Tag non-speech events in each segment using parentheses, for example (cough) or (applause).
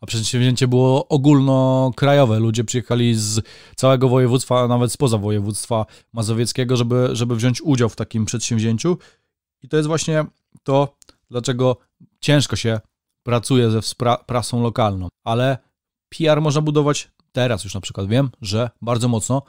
a przedsięwzięcie było ogólnokrajowe. Ludzie przyjechali z całego województwa, a nawet spoza województwa mazowieckiego, żeby, żeby wziąć udział w takim przedsięwzięciu. I to jest właśnie to, dlaczego ciężko się pracuje ze prasą lokalną, ale PR można budować teraz już na przykład wiem, że bardzo mocno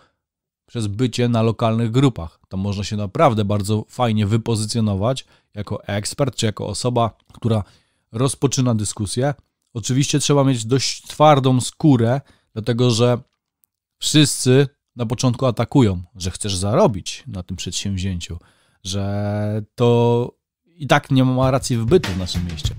przez bycie na lokalnych grupach. Tam można się naprawdę bardzo fajnie wypozycjonować jako ekspert czy jako osoba, która rozpoczyna dyskusję Oczywiście trzeba mieć dość twardą skórę, dlatego że wszyscy na początku atakują, że chcesz zarobić na tym przedsięwzięciu, że to i tak nie ma racji bytu w naszym mieście.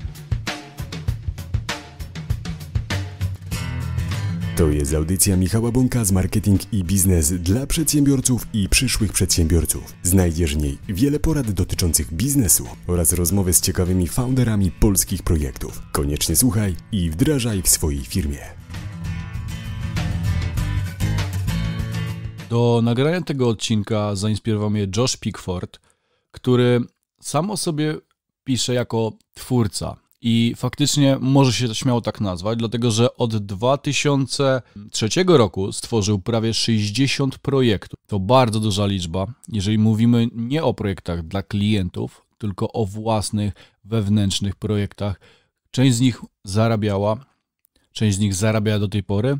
To jest audycja Michała Bonka z Marketing i Biznes dla przedsiębiorców i przyszłych przedsiębiorców. Znajdziesz w niej wiele porad dotyczących biznesu oraz rozmowy z ciekawymi founderami polskich projektów. Koniecznie słuchaj i wdrażaj w swojej firmie. Do nagrania tego odcinka zainspirował mnie Josh Pickford, który sam o sobie pisze jako twórca. I faktycznie może się to śmiało tak nazwać, dlatego że od 2003 roku stworzył prawie 60 projektów. To bardzo duża liczba, jeżeli mówimy nie o projektach dla klientów, tylko o własnych, wewnętrznych projektach. Część z nich zarabiała, część z nich zarabia do tej pory,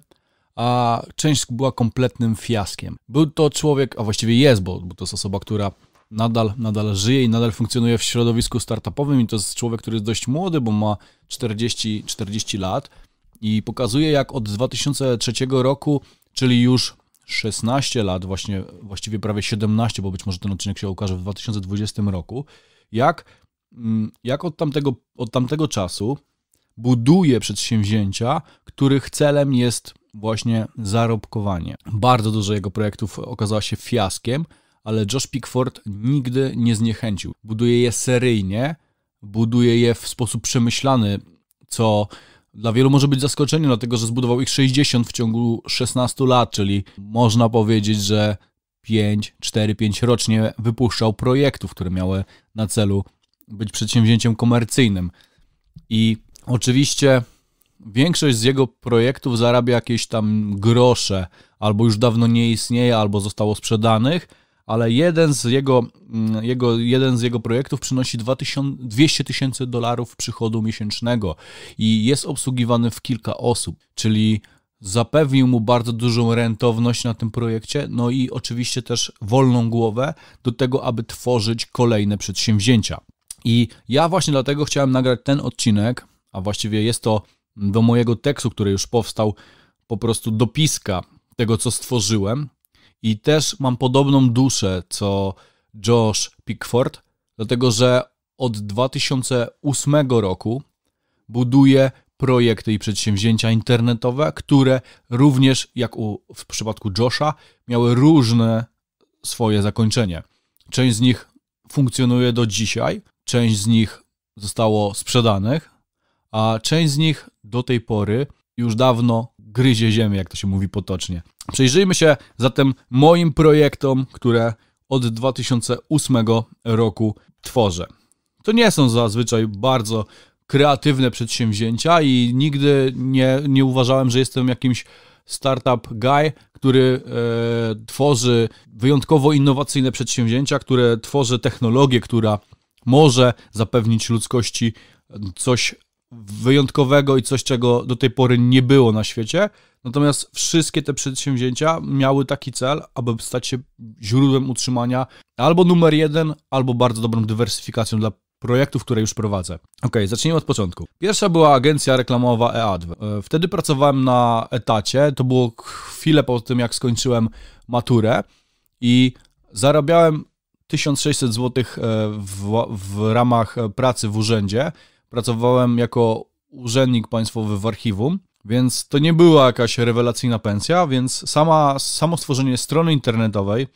a część była kompletnym fiaskiem. Był to człowiek, a właściwie jest, bo, bo to jest osoba, która nadal, nadal żyje i nadal funkcjonuje w środowisku startupowym i to jest człowiek, który jest dość młody, bo ma 40, 40 lat i pokazuje jak od 2003 roku, czyli już 16 lat, właśnie właściwie prawie 17, bo być może ten odcinek się ukaże w 2020 roku, jak, mm, jak od, tamtego, od tamtego czasu buduje przedsięwzięcia, których celem jest właśnie zarobkowanie. Bardzo dużo jego projektów okazało się fiaskiem, ale Josh Pickford nigdy nie zniechęcił. Buduje je seryjnie, buduje je w sposób przemyślany, co dla wielu może być zaskoczeniem, dlatego że zbudował ich 60 w ciągu 16 lat, czyli można powiedzieć, że 5, 4, 5 rocznie wypuszczał projektów, które miały na celu być przedsięwzięciem komercyjnym. I oczywiście większość z jego projektów zarabia jakieś tam grosze, albo już dawno nie istnieje, albo zostało sprzedanych, ale jeden z jego, mm, jego, jeden z jego projektów przynosi 2000, 200 tysięcy dolarów przychodu miesięcznego i jest obsługiwany w kilka osób, czyli zapewnił mu bardzo dużą rentowność na tym projekcie, no i oczywiście też wolną głowę do tego, aby tworzyć kolejne przedsięwzięcia. I ja właśnie dlatego chciałem nagrać ten odcinek, a właściwie jest to do mojego tekstu, który już powstał, po prostu dopiska tego, co stworzyłem, i też mam podobną duszę co Josh Pickford, dlatego że od 2008 roku buduje projekty i przedsięwzięcia internetowe, które również, jak u, w przypadku Josha, miały różne swoje zakończenie. Część z nich funkcjonuje do dzisiaj, część z nich zostało sprzedanych, a część z nich do tej pory już dawno gryzie ziemię, jak to się mówi potocznie. Przyjrzyjmy się zatem moim projektom, które od 2008 roku tworzę. To nie są zazwyczaj bardzo kreatywne przedsięwzięcia i nigdy nie, nie uważałem, że jestem jakimś startup guy, który e, tworzy wyjątkowo innowacyjne przedsięwzięcia, które tworzy technologię, która może zapewnić ludzkości coś wyjątkowego i coś, czego do tej pory nie było na świecie. Natomiast wszystkie te przedsięwzięcia miały taki cel, aby stać się źródłem utrzymania albo numer jeden, albo bardzo dobrą dywersyfikacją dla projektów, które już prowadzę. Ok, zacznijmy od początku. Pierwsza była agencja reklamowa EAD. E, wtedy pracowałem na etacie, to było chwilę po tym, jak skończyłem maturę i zarabiałem 1600 zł e, w, w ramach pracy w urzędzie pracowałem jako urzędnik państwowy w archiwum, więc to nie była jakaś rewelacyjna pensja, więc sama, samo stworzenie strony internetowej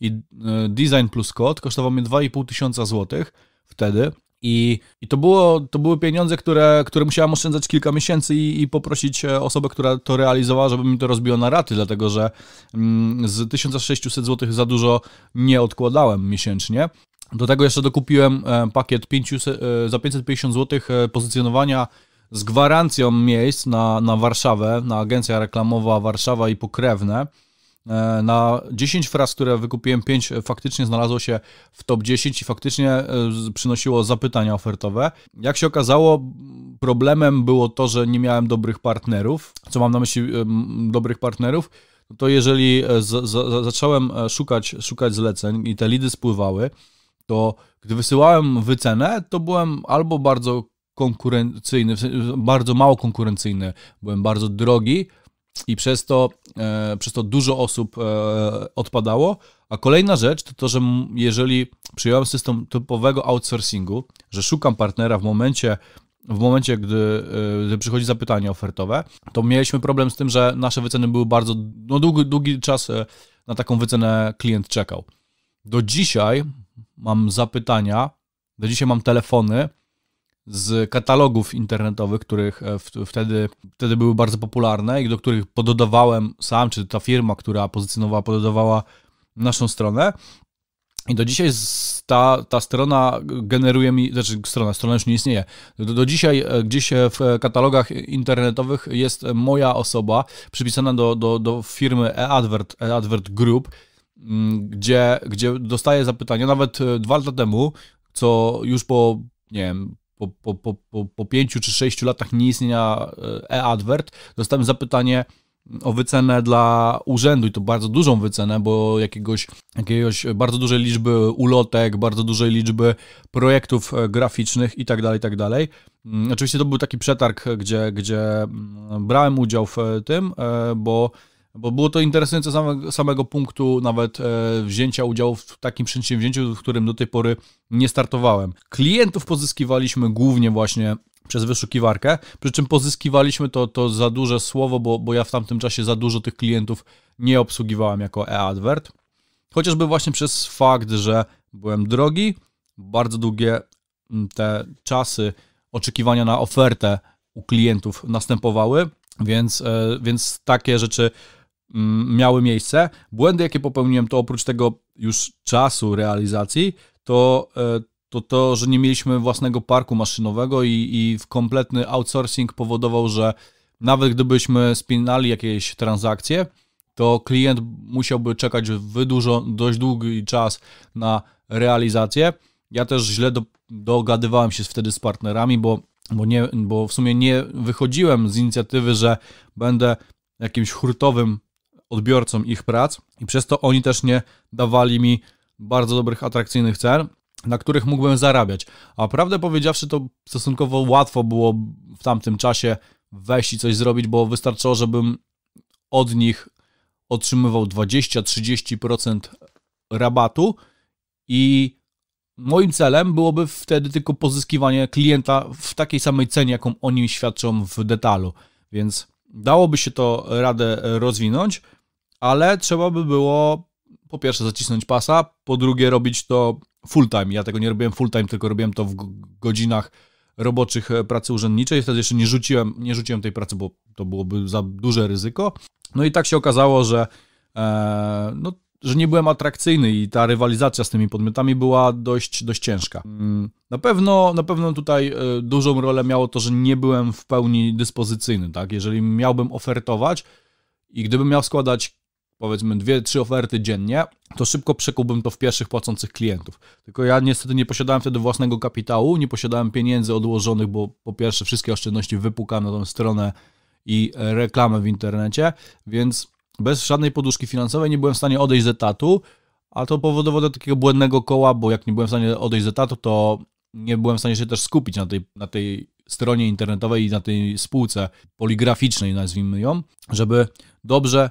i e, design plus kod kosztowało mnie 2,5 tysiąca złotych wtedy. I, i to, było, to były pieniądze, które, które musiałem oszczędzać kilka miesięcy i, i poprosić e, osobę, która to realizowała, żeby mi to rozbiło na raty, dlatego że mm, z 1600 zł za dużo nie odkładałem miesięcznie. Do tego jeszcze dokupiłem e, pakiet 500, e, za 550 zł e, pozycjonowania z gwarancją miejsc na, na Warszawę, na agencja reklamowa Warszawa i pokrewne. Na 10 fraz, które wykupiłem, 5 faktycznie znalazło się w top 10 i faktycznie przynosiło zapytania ofertowe. Jak się okazało, problemem było to, że nie miałem dobrych partnerów. Co mam na myśli dobrych partnerów? To jeżeli z, z, zacząłem szukać, szukać zleceń i te lidy spływały, to gdy wysyłałem wycenę, to byłem albo bardzo konkurencyjny, bardzo mało konkurencyjny, byłem bardzo drogi i przez to, e, przez to dużo osób e, odpadało. A kolejna rzecz to to, że jeżeli przyjąłem system typowego outsourcingu, że szukam partnera w momencie, w momencie, gdy, e, gdy przychodzi zapytanie ofertowe, to mieliśmy problem z tym, że nasze wyceny były bardzo, no długi, długi czas e, na taką wycenę klient czekał. Do dzisiaj mam zapytania, do dzisiaj mam telefony z katalogów internetowych, których e, wtedy, wtedy były bardzo popularne i do których pododawałem sam, czy ta firma, która pozycjonowała, pododawała naszą stronę. I do dzisiaj ta, ta strona generuje mi, znaczy strona, strona już nie istnieje. Do, do dzisiaj e, gdzieś w e, katalogach internetowych jest moja osoba przypisana do, do, do firmy e-advert, e-advert Group, Mm, gdzie, gdzie dostaję zapytania, nawet e, dwa lata temu, co już po, nie wiem, po, po, po, po, po pięciu czy sześciu latach nieistnienia e, e-advert, dostałem zapytanie, o wycenę dla urzędu i to bardzo dużą wycenę, bo jakiegoś, jakiegoś bardzo dużej liczby ulotek, bardzo dużej liczby projektów e, graficznych i tak dalej, tak dalej. Mm, oczywiście to był taki przetarg, gdzie, gdzie mm, brałem udział w tym, bo bo było to interesujące samego, samego punktu nawet e, wzięcia udziału w takim przedsięwzięciu, w którym do tej pory nie startowałem. Klientów pozyskiwaliśmy głównie właśnie przez wyszukiwarkę, przy czym pozyskiwaliśmy to, to za duże słowo, bo, bo ja w tamtym czasie za dużo tych klientów nie obsługiwałem jako e-advert. Chociażby właśnie przez fakt, że byłem drogi, bardzo długie te czasy oczekiwania na ofertę u klientów następowały, więc, e, więc takie rzeczy miały miejsce. Błędy, jakie popełniłem, to oprócz tego już czasu realizacji, to e, to, to że nie mieliśmy własnego parku maszynowego i, i kompletny outsourcing powodował, że nawet gdybyśmy spinali jakieś transakcje, to klient musiałby czekać wydłużo dość długi czas na realizację. Ja też źle do, dogadywałem się wtedy z partnerami, bo, bo, nie, bo w sumie nie wychodziłem z inicjatywy, że będę jakimś hurtowym odbiorcą ich prac i przez to oni też nie dawali mi bardzo dobrych, atrakcyjnych cen, na których mógłbym zarabiać. A prawdę powiedziawszy, to stosunkowo łatwo było w tamtym czasie wejść i coś zrobić, bo wystarczyło, żebym od nich otrzymywał 20-30% rabatu i moim celem byłoby wtedy tylko pozyskiwanie klienta w takiej samej cenie, jaką oni świadczą w detalu, więc dałoby się to radę rozwinąć ale trzeba by było po pierwsze zacisnąć pasa, po drugie robić to full time. Ja tego nie robiłem full time, tylko robiłem to w godzinach roboczych e, pracy urzędniczej. Wtedy jeszcze nie rzuciłem, nie rzuciłem tej pracy, bo to byłoby za duże ryzyko. No i tak się okazało, że, e, no, że nie byłem atrakcyjny i ta rywalizacja z tymi podmiotami była dość, dość ciężka. Mm, na pewno, na pewno tutaj e, dużą rolę miało to, że nie byłem w pełni dyspozycyjny. Tak? Jeżeli miałbym ofertować i gdybym miał składać powiedzmy dwie, trzy oferty dziennie, to szybko przekułbym to w pierwszych płacących klientów. Tylko ja niestety nie posiadałem wtedy własnego kapitału, nie posiadałem pieniędzy odłożonych, bo po pierwsze wszystkie oszczędności wypukałem na tą stronę i e, reklamę w internecie, więc bez żadnej poduszki finansowej nie byłem w stanie odejść z etatu, a to powodowało takiego błędnego koła, bo jak nie byłem w stanie odejść z etatu, to nie byłem w stanie się też skupić na tej, na tej stronie internetowej i na tej spółce poligraficznej, nazwijmy ją, żeby dobrze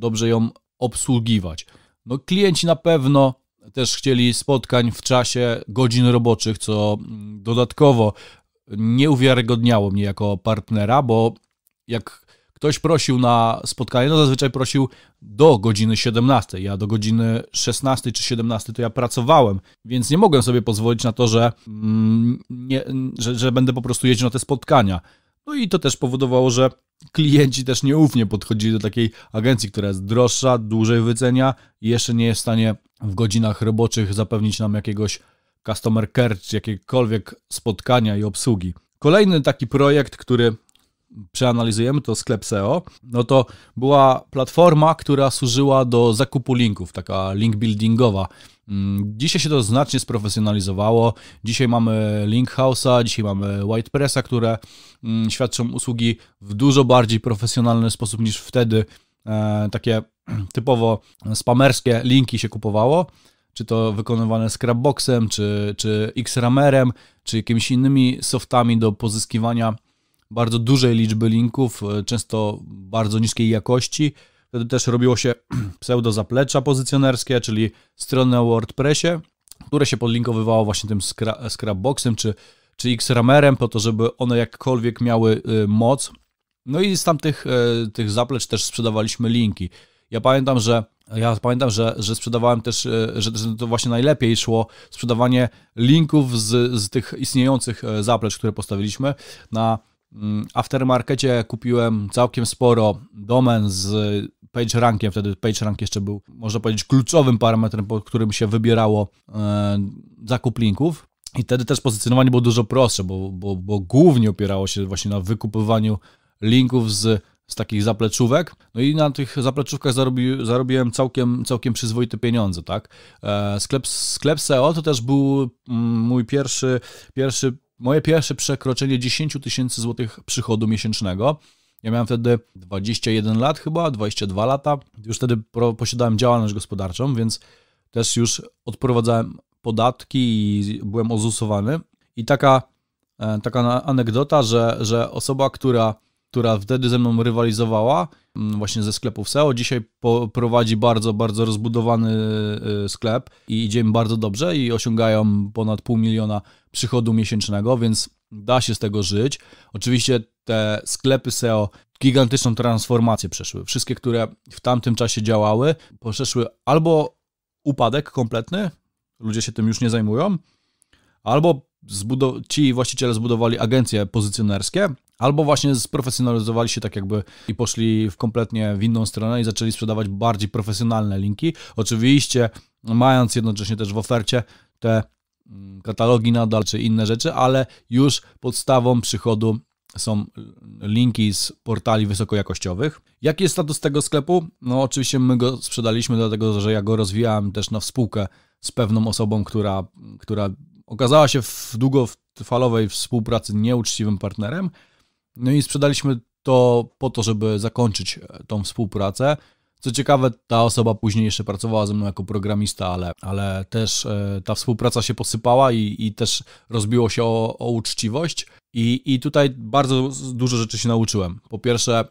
dobrze ją obsługiwać. No, klienci na pewno też chcieli spotkań w czasie godzin roboczych, co mm, dodatkowo nie uwiarygodniało mnie jako partnera, bo jak ktoś prosił na spotkanie, no zazwyczaj prosił do godziny 17. Ja do godziny 16 czy 17 to ja pracowałem, więc nie mogłem sobie pozwolić na to, że, mm, nie, że, że będę po prostu jeździł na te spotkania. No i to też powodowało, że klienci też nieufnie podchodzili do takiej agencji, która jest droższa, dłużej wycenia i jeszcze nie jest w stanie w godzinach roboczych zapewnić nam jakiegoś customer care czy jakiekolwiek spotkania i obsługi. Kolejny taki projekt, który przeanalizujemy, to sklep SEO, no to była platforma, która służyła do zakupu linków, taka link buildingowa. Mm, dzisiaj się to znacznie sprofesjonalizowało. Dzisiaj mamy Link House'a, dzisiaj mamy WhitePressa, które mm, świadczą usługi w dużo bardziej profesjonalny sposób niż wtedy. E, takie (clears throat) typowo spamerskie linki się kupowało, czy to wykonywane Scrapboxem, czy, czy Xramerem, czy jakimiś innymi softami do pozyskiwania bardzo dużej liczby linków, e, często bardzo niskiej jakości. Wtedy też robiło się (clears throat) pseudo zaplecza pozycjonerskie, czyli strony o WordPressie, które się podlinkowywało właśnie tym scrapboxem czy, czy Xramerem po to, żeby one jakkolwiek miały y, moc. No i z tamtych y, tych zaplecz też sprzedawaliśmy linki. Ja pamiętam, że ja pamiętam, że, że sprzedawałem też, y, że, że to właśnie najlepiej szło sprzedawanie linków z, z tych istniejących zaplecz, które postawiliśmy. Na mm, aftermarkecie kupiłem całkiem sporo domen z PageRankiem, wtedy PageRank jeszcze był, można powiedzieć, kluczowym parametrem, pod którym się wybierało e, zakup linków. I wtedy też pozycjonowanie było dużo prostsze, bo, bo, bo głównie opierało się właśnie na wykupywaniu linków z z takich zapleczówek. No i na tych zapleczówkach zarobi, zarobiłem całkiem, całkiem przyzwoite pieniądze, tak? E, sklep, sklep SEO to też był mm, mój pierwszy, pierwszy moje pierwsze przekroczenie 10 tysięcy złotych przychodu miesięcznego. Ja miałem wtedy 21 lat chyba, 22 lata. Już wtedy posiadałem działalność gospodarczą, więc też już odprowadzałem podatki i byłem ozusowany. I taka, e, taka anegdota, że, że osoba, która, która wtedy ze mną rywalizowała, mm, właśnie ze sklepów SEO, dzisiaj prowadzi bardzo, bardzo rozbudowany y, y, sklep i idzie im bardzo dobrze i osiągają ponad pół miliona przychodu miesięcznego, więc da się z tego żyć. Oczywiście te sklepy SEO gigantyczną transformację przeszły. Wszystkie, które w tamtym czasie działały, przeszły albo upadek kompletny, ludzie się tym już nie zajmują, albo zbudow- ci właściciele zbudowali agencje pozycjonerskie, albo właśnie sprofesjonalizowali się tak jakby i poszli w kompletnie w inną stronę i zaczęli sprzedawać bardziej profesjonalne linki. Oczywiście mając jednocześnie też w ofercie te Mm, katalogi nadal czy inne rzeczy, ale już podstawą przychodu są linki z portali wysokojakościowych. Jaki jest status tego sklepu? No oczywiście my go sprzedaliśmy dlatego, że ja go rozwijałem też na współkę z pewną osobą, która, która okazała się w długofalowej współpracy nieuczciwym partnerem. No i sprzedaliśmy to po to, żeby zakończyć e, tą współpracę. Co ciekawe, ta osoba później jeszcze pracowała ze mną jako programista, ale, ale też e, ta współpraca się posypała i, i też rozbiło się o, o uczciwość. I, I tutaj bardzo dużo rzeczy się nauczyłem. Po pierwsze,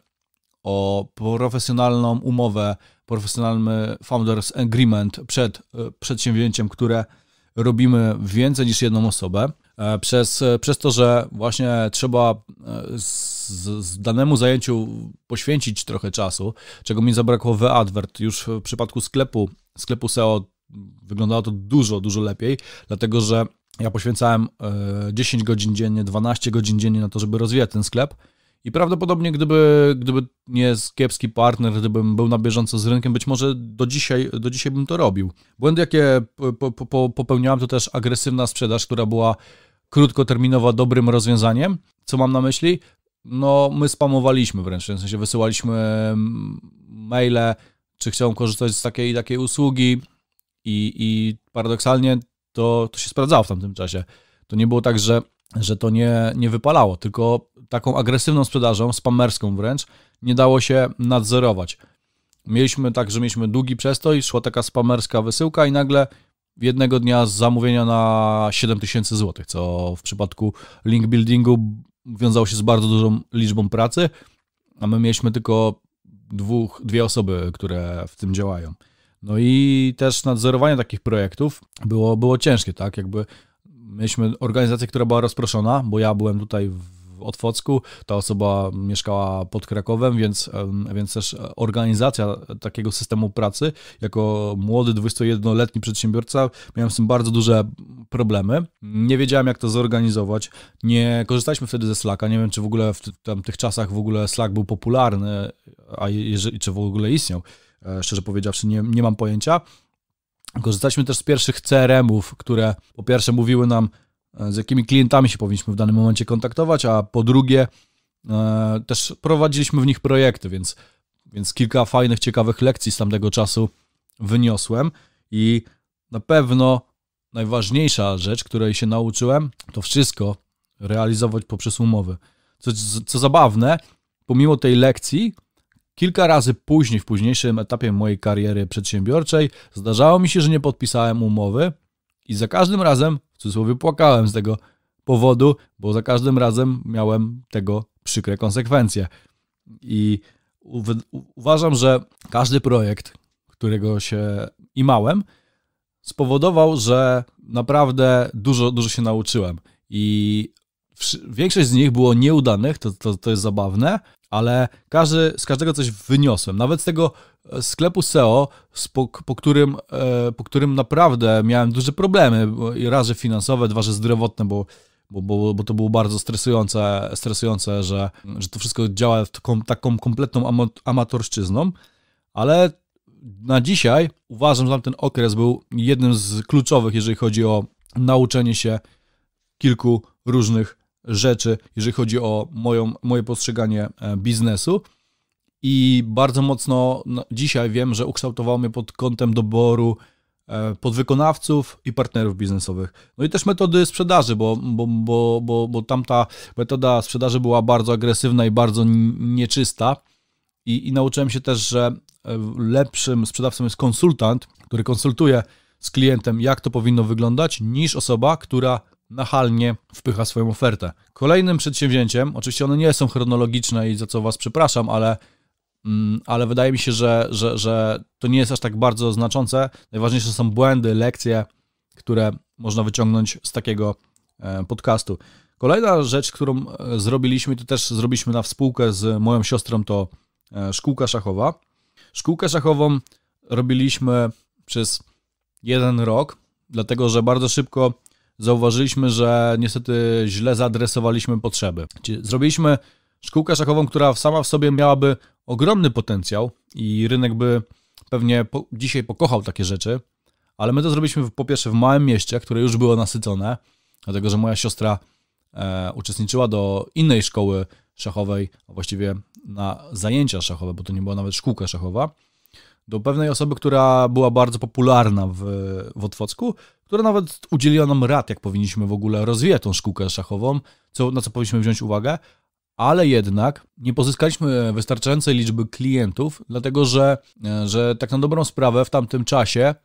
o profesjonalną umowę, profesjonalny Founders Agreement przed e, przedsięwzięciem, które robimy więcej niż jedną osobę. E, przez, e, przez to, że właśnie trzeba e, z, z, danemu zajęciu poświęcić trochę czasu, czego mi zabrakło w advert. Już w przypadku sklepu, sklepu SEO wyglądało to dużo, dużo lepiej, dlatego że ja poświęcałem 10 godzin dziennie, 12 godzin dziennie na to, żeby rozwijać ten sklep. I prawdopodobnie, gdyby, gdyby nie kiepski partner, gdybym był na bieżąco z rynkiem, być może do dzisiaj, do dzisiaj bym to robił. Błędy, jakie popełniałem, to też agresywna sprzedaż, która była krótkoterminowo dobrym rozwiązaniem. Co mam na myśli? No, my spamowaliśmy wręcz, w sensie wysyłaliśmy mm, maile, czy chciałem korzystać z takiej i takiej usługi i, i paradoksalnie to, to się sprawdzało w tamtym czasie. To nie było tak, że, że to nie, nie wypalało, tylko taką agresywną sprzedażą, spamerską wręcz, nie dało się nadzorować. Mieliśmy tak, że mieliśmy długi przestój, szła taka spamerska wysyłka i nagle jednego dnia z zamówienia na 7000 zł, co w przypadku link buildingu wiązało się z bardzo dużą liczbą pracy, a my mieliśmy tylko dwóch, dwie osoby, które w tym działają. No i też nadzorowanie takich projektów było, było ciężkie, tak? Jakby mieliśmy organizację, która była rozproszona, bo ja byłem tutaj w w Otwocku, ta osoba mieszkała pod Krakowem, więc, więc też organizacja takiego systemu pracy, jako młody 21-letni przedsiębiorca, miałem z tym bardzo duże problemy. Nie wiedziałem, jak to zorganizować. Nie korzystaliśmy wtedy ze Slacka. Nie wiem, czy w ogóle w tamtych czasach w ogóle Slack był popularny, a jeżeli, czy w ogóle istniał. E, szczerze powiedziawszy, nie, nie mam pojęcia. Korzystaliśmy też z pierwszych CRM-ów, które po pierwsze mówiły nam, E, z jakimi klientami się powinniśmy w danym momencie kontaktować, a po drugie, e, też prowadziliśmy w nich projekty, więc, więc kilka fajnych, ciekawych lekcji z tamtego czasu wyniosłem i na pewno najważniejsza rzecz, której się nauczyłem, to wszystko realizować poprzez umowy. Co, co zabawne, pomimo tej lekcji, kilka razy później, w późniejszym etapie mojej kariery przedsiębiorczej, zdarzało mi się, że nie podpisałem umowy i za każdym razem cudzysłowie płakałem z tego powodu, bo za każdym razem miałem tego przykre konsekwencje. I uważam, że każdy projekt, którego się imałem, spowodował, że naprawdę dużo, dużo się nauczyłem. I większość z nich było nieudanych, to, to, to jest zabawne, ale każdy, z każdego coś wyniosłem. Nawet z tego sklepu SEO, po, którym, e, po którym naprawdę miałem duże problemy, raz, że finansowe, dwa, że zdrowotne, bo, bo, bo, bo to było bardzo stresujące, stresujące że, że to wszystko działa taką, taką kompletną amatorszczyzną, ale na dzisiaj uważam, że ten okres był jednym z kluczowych, jeżeli chodzi o nauczenie się kilku różnych rzeczy, jeżeli chodzi o moją, moje postrzeganie e, biznesu i bardzo mocno no, dzisiaj wiem, że ukształtowało mnie pod kątem doboru e, podwykonawców i partnerów biznesowych. No i też metody sprzedaży, bo, bo, bo, bo, bo tamta metoda sprzedaży była bardzo agresywna i bardzo nieczysta. I, I nauczyłem się też, że e, lepszym sprzedawcą jest konsultant, który konsultuje z klientem, jak to powinno wyglądać, niż osoba, która nachalnie wpycha swoją ofertę. Kolejnym przedsięwzięciem, oczywiście one nie są chronologiczne i za co Was przepraszam, ale Mm, ale wydaje mi się, że, że, że to nie jest aż tak bardzo znaczące. Najważniejsze są błędy, lekcje, które można wyciągnąć z takiego e, podcastu. Kolejna rzecz, którą e, zrobiliśmy, to też zrobiliśmy na współkę z moją siostrą, to e, szkółka szachowa. Szkółkę szachową robiliśmy przez jeden rok, dlatego że bardzo szybko zauważyliśmy, że niestety źle zaadresowaliśmy potrzeby. Zrobiliśmy szkółkę szachową, która sama w sobie miałaby ogromny potencjał i rynek by pewnie po, dzisiaj pokochał takie rzeczy, ale my to zrobiliśmy po pierwsze w małym mieście, które już było nasycone, dlatego że moja siostra e, uczestniczyła do innej szkoły szachowej, a właściwie na zajęcia szachowe, bo to nie była nawet szkółka szachowa, do pewnej osoby, która była bardzo popularna w, w Otwocku, która nawet udzieliła nam rad, jak powinniśmy w ogóle rozwijać tą szkółkę szachową, co, na co powinniśmy wziąć uwagę, ale jednak nie pozyskaliśmy wystarczającej liczby klientów, dlatego że, e, że tak na dobrą sprawę w tamtym czasie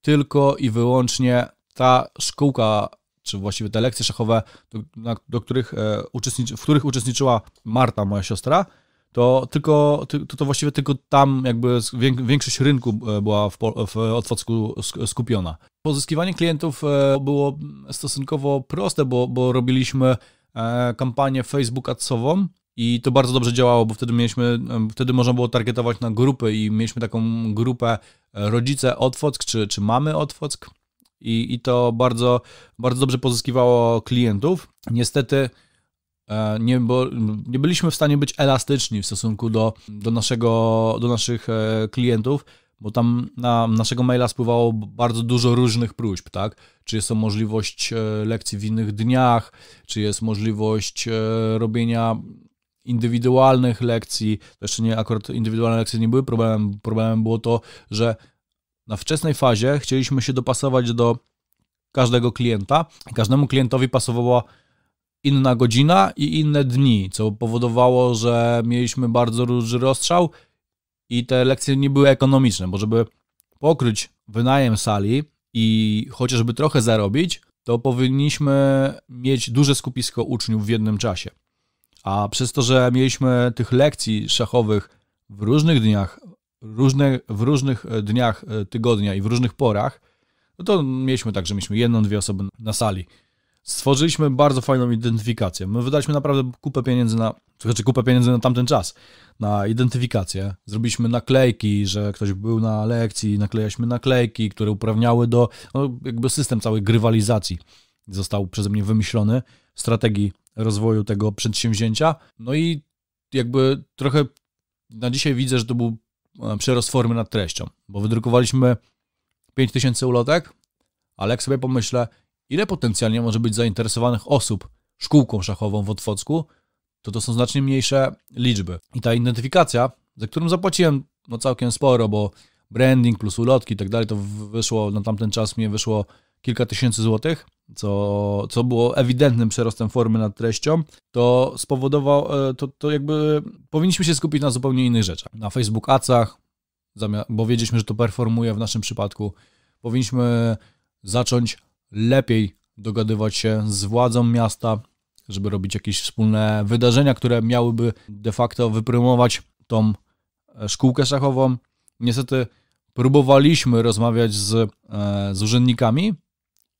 tylko i wyłącznie ta szkółka, czy właściwie te lekcje szachowe, do, na, do których, e, uczestniczy, w których uczestniczyła Marta, moja siostra, to tylko, to, to właściwie tylko tam jakby większość rynku e, była w, w skupiona. Pozyskiwanie klientów e, było stosunkowo proste, bo, bo robiliśmy E, kampanię Facebook Adsową i to bardzo dobrze działało, bo wtedy mieliśmy, e, wtedy można było targetować na grupy i mieliśmy taką grupę e, rodzice Otwock czy, czy mamy Otwock i, i to bardzo, bardzo dobrze pozyskiwało klientów. Niestety nie, bo, nie byliśmy w stanie być elastyczni w stosunku do, do, naszego, do naszych klientów, bo tam na naszego maila spływało bardzo dużo różnych próśb, tak? Czy jest to możliwość e, lekcji w innych dniach, czy jest możliwość e, robienia indywidualnych lekcji. To jeszcze nie, akurat indywidualne lekcje nie były problemem. Problemem było to, że na wczesnej fazie chcieliśmy się dopasować do każdego klienta. Każdemu klientowi pasowała inna godzina i inne dni, co powodowało, że mieliśmy bardzo różny rozstrzał i te lekcje nie były ekonomiczne, bo żeby pokryć wynajem sali i chociażby trochę zarobić, to powinniśmy mieć duże skupisko uczniów w jednym czasie. A przez to, że mieliśmy tych lekcji szachowych w różnych dniach, różne, w różnych e, dniach e, tygodnia i w różnych porach, no to mieliśmy tak, że mieliśmy jedną, dwie osoby na sali stworzyliśmy bardzo fajną identyfikację. My wydaliśmy naprawdę kupę pieniędzy na, znaczy kupę pieniędzy na tamten czas, na identyfikację. Zrobiliśmy naklejki, że ktoś był na lekcji, naklejaliśmy naklejki, które uprawniały do, no, jakby system całej grywalizacji został przeze mnie wymyślony, strategii rozwoju tego przedsięwzięcia. No i jakby trochę na dzisiaj widzę, że to był e, przerost formy nad treścią, bo wydrukowaliśmy 5000 ulotek, ale jak sobie pomyślę, ile potencjalnie może być zainteresowanych osób szkółką szachową w Otwocku, to to są znacznie mniejsze liczby. I ta identyfikacja, za którą zapłaciłem no całkiem sporo, bo branding plus ulotki i tak dalej, to wyszło na tamten czas mnie wyszło kilka tysięcy złotych, co, co było ewidentnym przerostem formy nad treścią, to spowodował, e, to, to jakby powinniśmy się skupić na zupełnie innych rzeczach. Na Facebook Adsach, bo wiedzieliśmy, że to performuje w naszym przypadku, powinniśmy zacząć lepiej dogadywać się z władzą miasta, żeby robić jakieś wspólne wydarzenia, które miałyby de facto wyprymować tą e, szkółkę szachową. Niestety próbowaliśmy rozmawiać z, e, z urzędnikami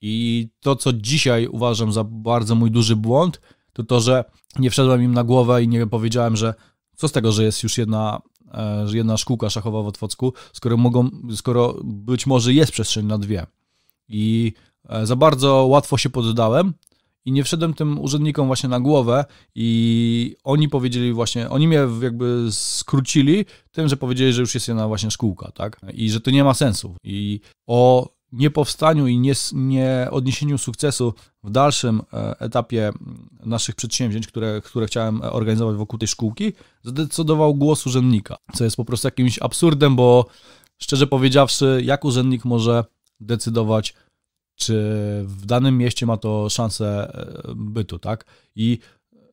i to, co dzisiaj uważam za bardzo mój duży błąd, to to, że nie wszedłem im na głowę i nie powiedziałem, że co z tego, że jest już jedna, e, jedna szkółka szachowa w Otwocku, skoro, mogą, skoro być może jest przestrzeń na dwie. I E, za bardzo łatwo się poddałem i nie wszedłem tym urzędnikom właśnie na głowę i oni powiedzieli właśnie, oni mnie jakby skrócili tym, że powiedzieli, że już jest jedna właśnie szkółka, tak? I że to nie ma sensu. I o niepowstaniu i nie, nie odniesieniu sukcesu w dalszym e, etapie naszych przedsięwzięć, które, które chciałem organizować wokół tej szkółki, zadecydował głos urzędnika, co jest po prostu jakimś absurdem, bo szczerze powiedziawszy, jak urzędnik może decydować czy w danym mieście ma to szansę e, bytu, tak? I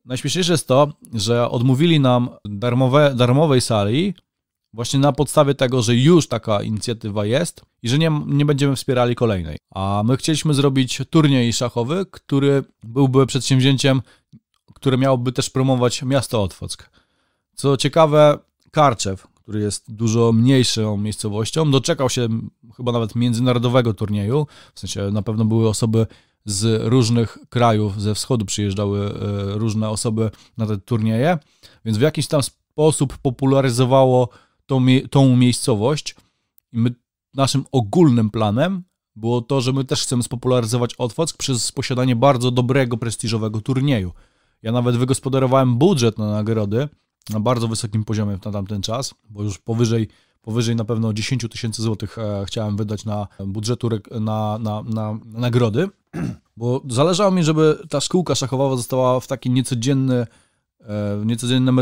najśmieszniejsze jest to, że odmówili nam darmowe, darmowej sali właśnie na podstawie tego, że już taka inicjatywa jest i że nie, nie będziemy wspierali kolejnej. A my chcieliśmy zrobić turniej szachowy, który byłby przedsięwzięciem, które miałoby też promować miasto Otwock. Co ciekawe, Karczew, który jest dużo mniejszą miejscowością, doczekał się chyba nawet międzynarodowego turnieju. W sensie na pewno były osoby z różnych krajów, ze wschodu przyjeżdżały e, różne osoby na te turnieje, więc w jakiś tam sposób popularyzowało tą, tą miejscowość. I my, naszym ogólnym planem było to, że my też chcemy spopularyzować Otwock przez posiadanie bardzo dobrego, prestiżowego turnieju. Ja nawet wygospodarowałem budżet na nagrody, na bardzo wysokim poziomie na tamten czas, bo już powyżej powyżej na pewno 10 tysięcy złotych e, chciałem wydać na budżetu, na, na, na, nagrody, (clears throat) bo zależało mi, żeby ta szkółka szachowa została w taki niecodzienny, e, niecodziennymi,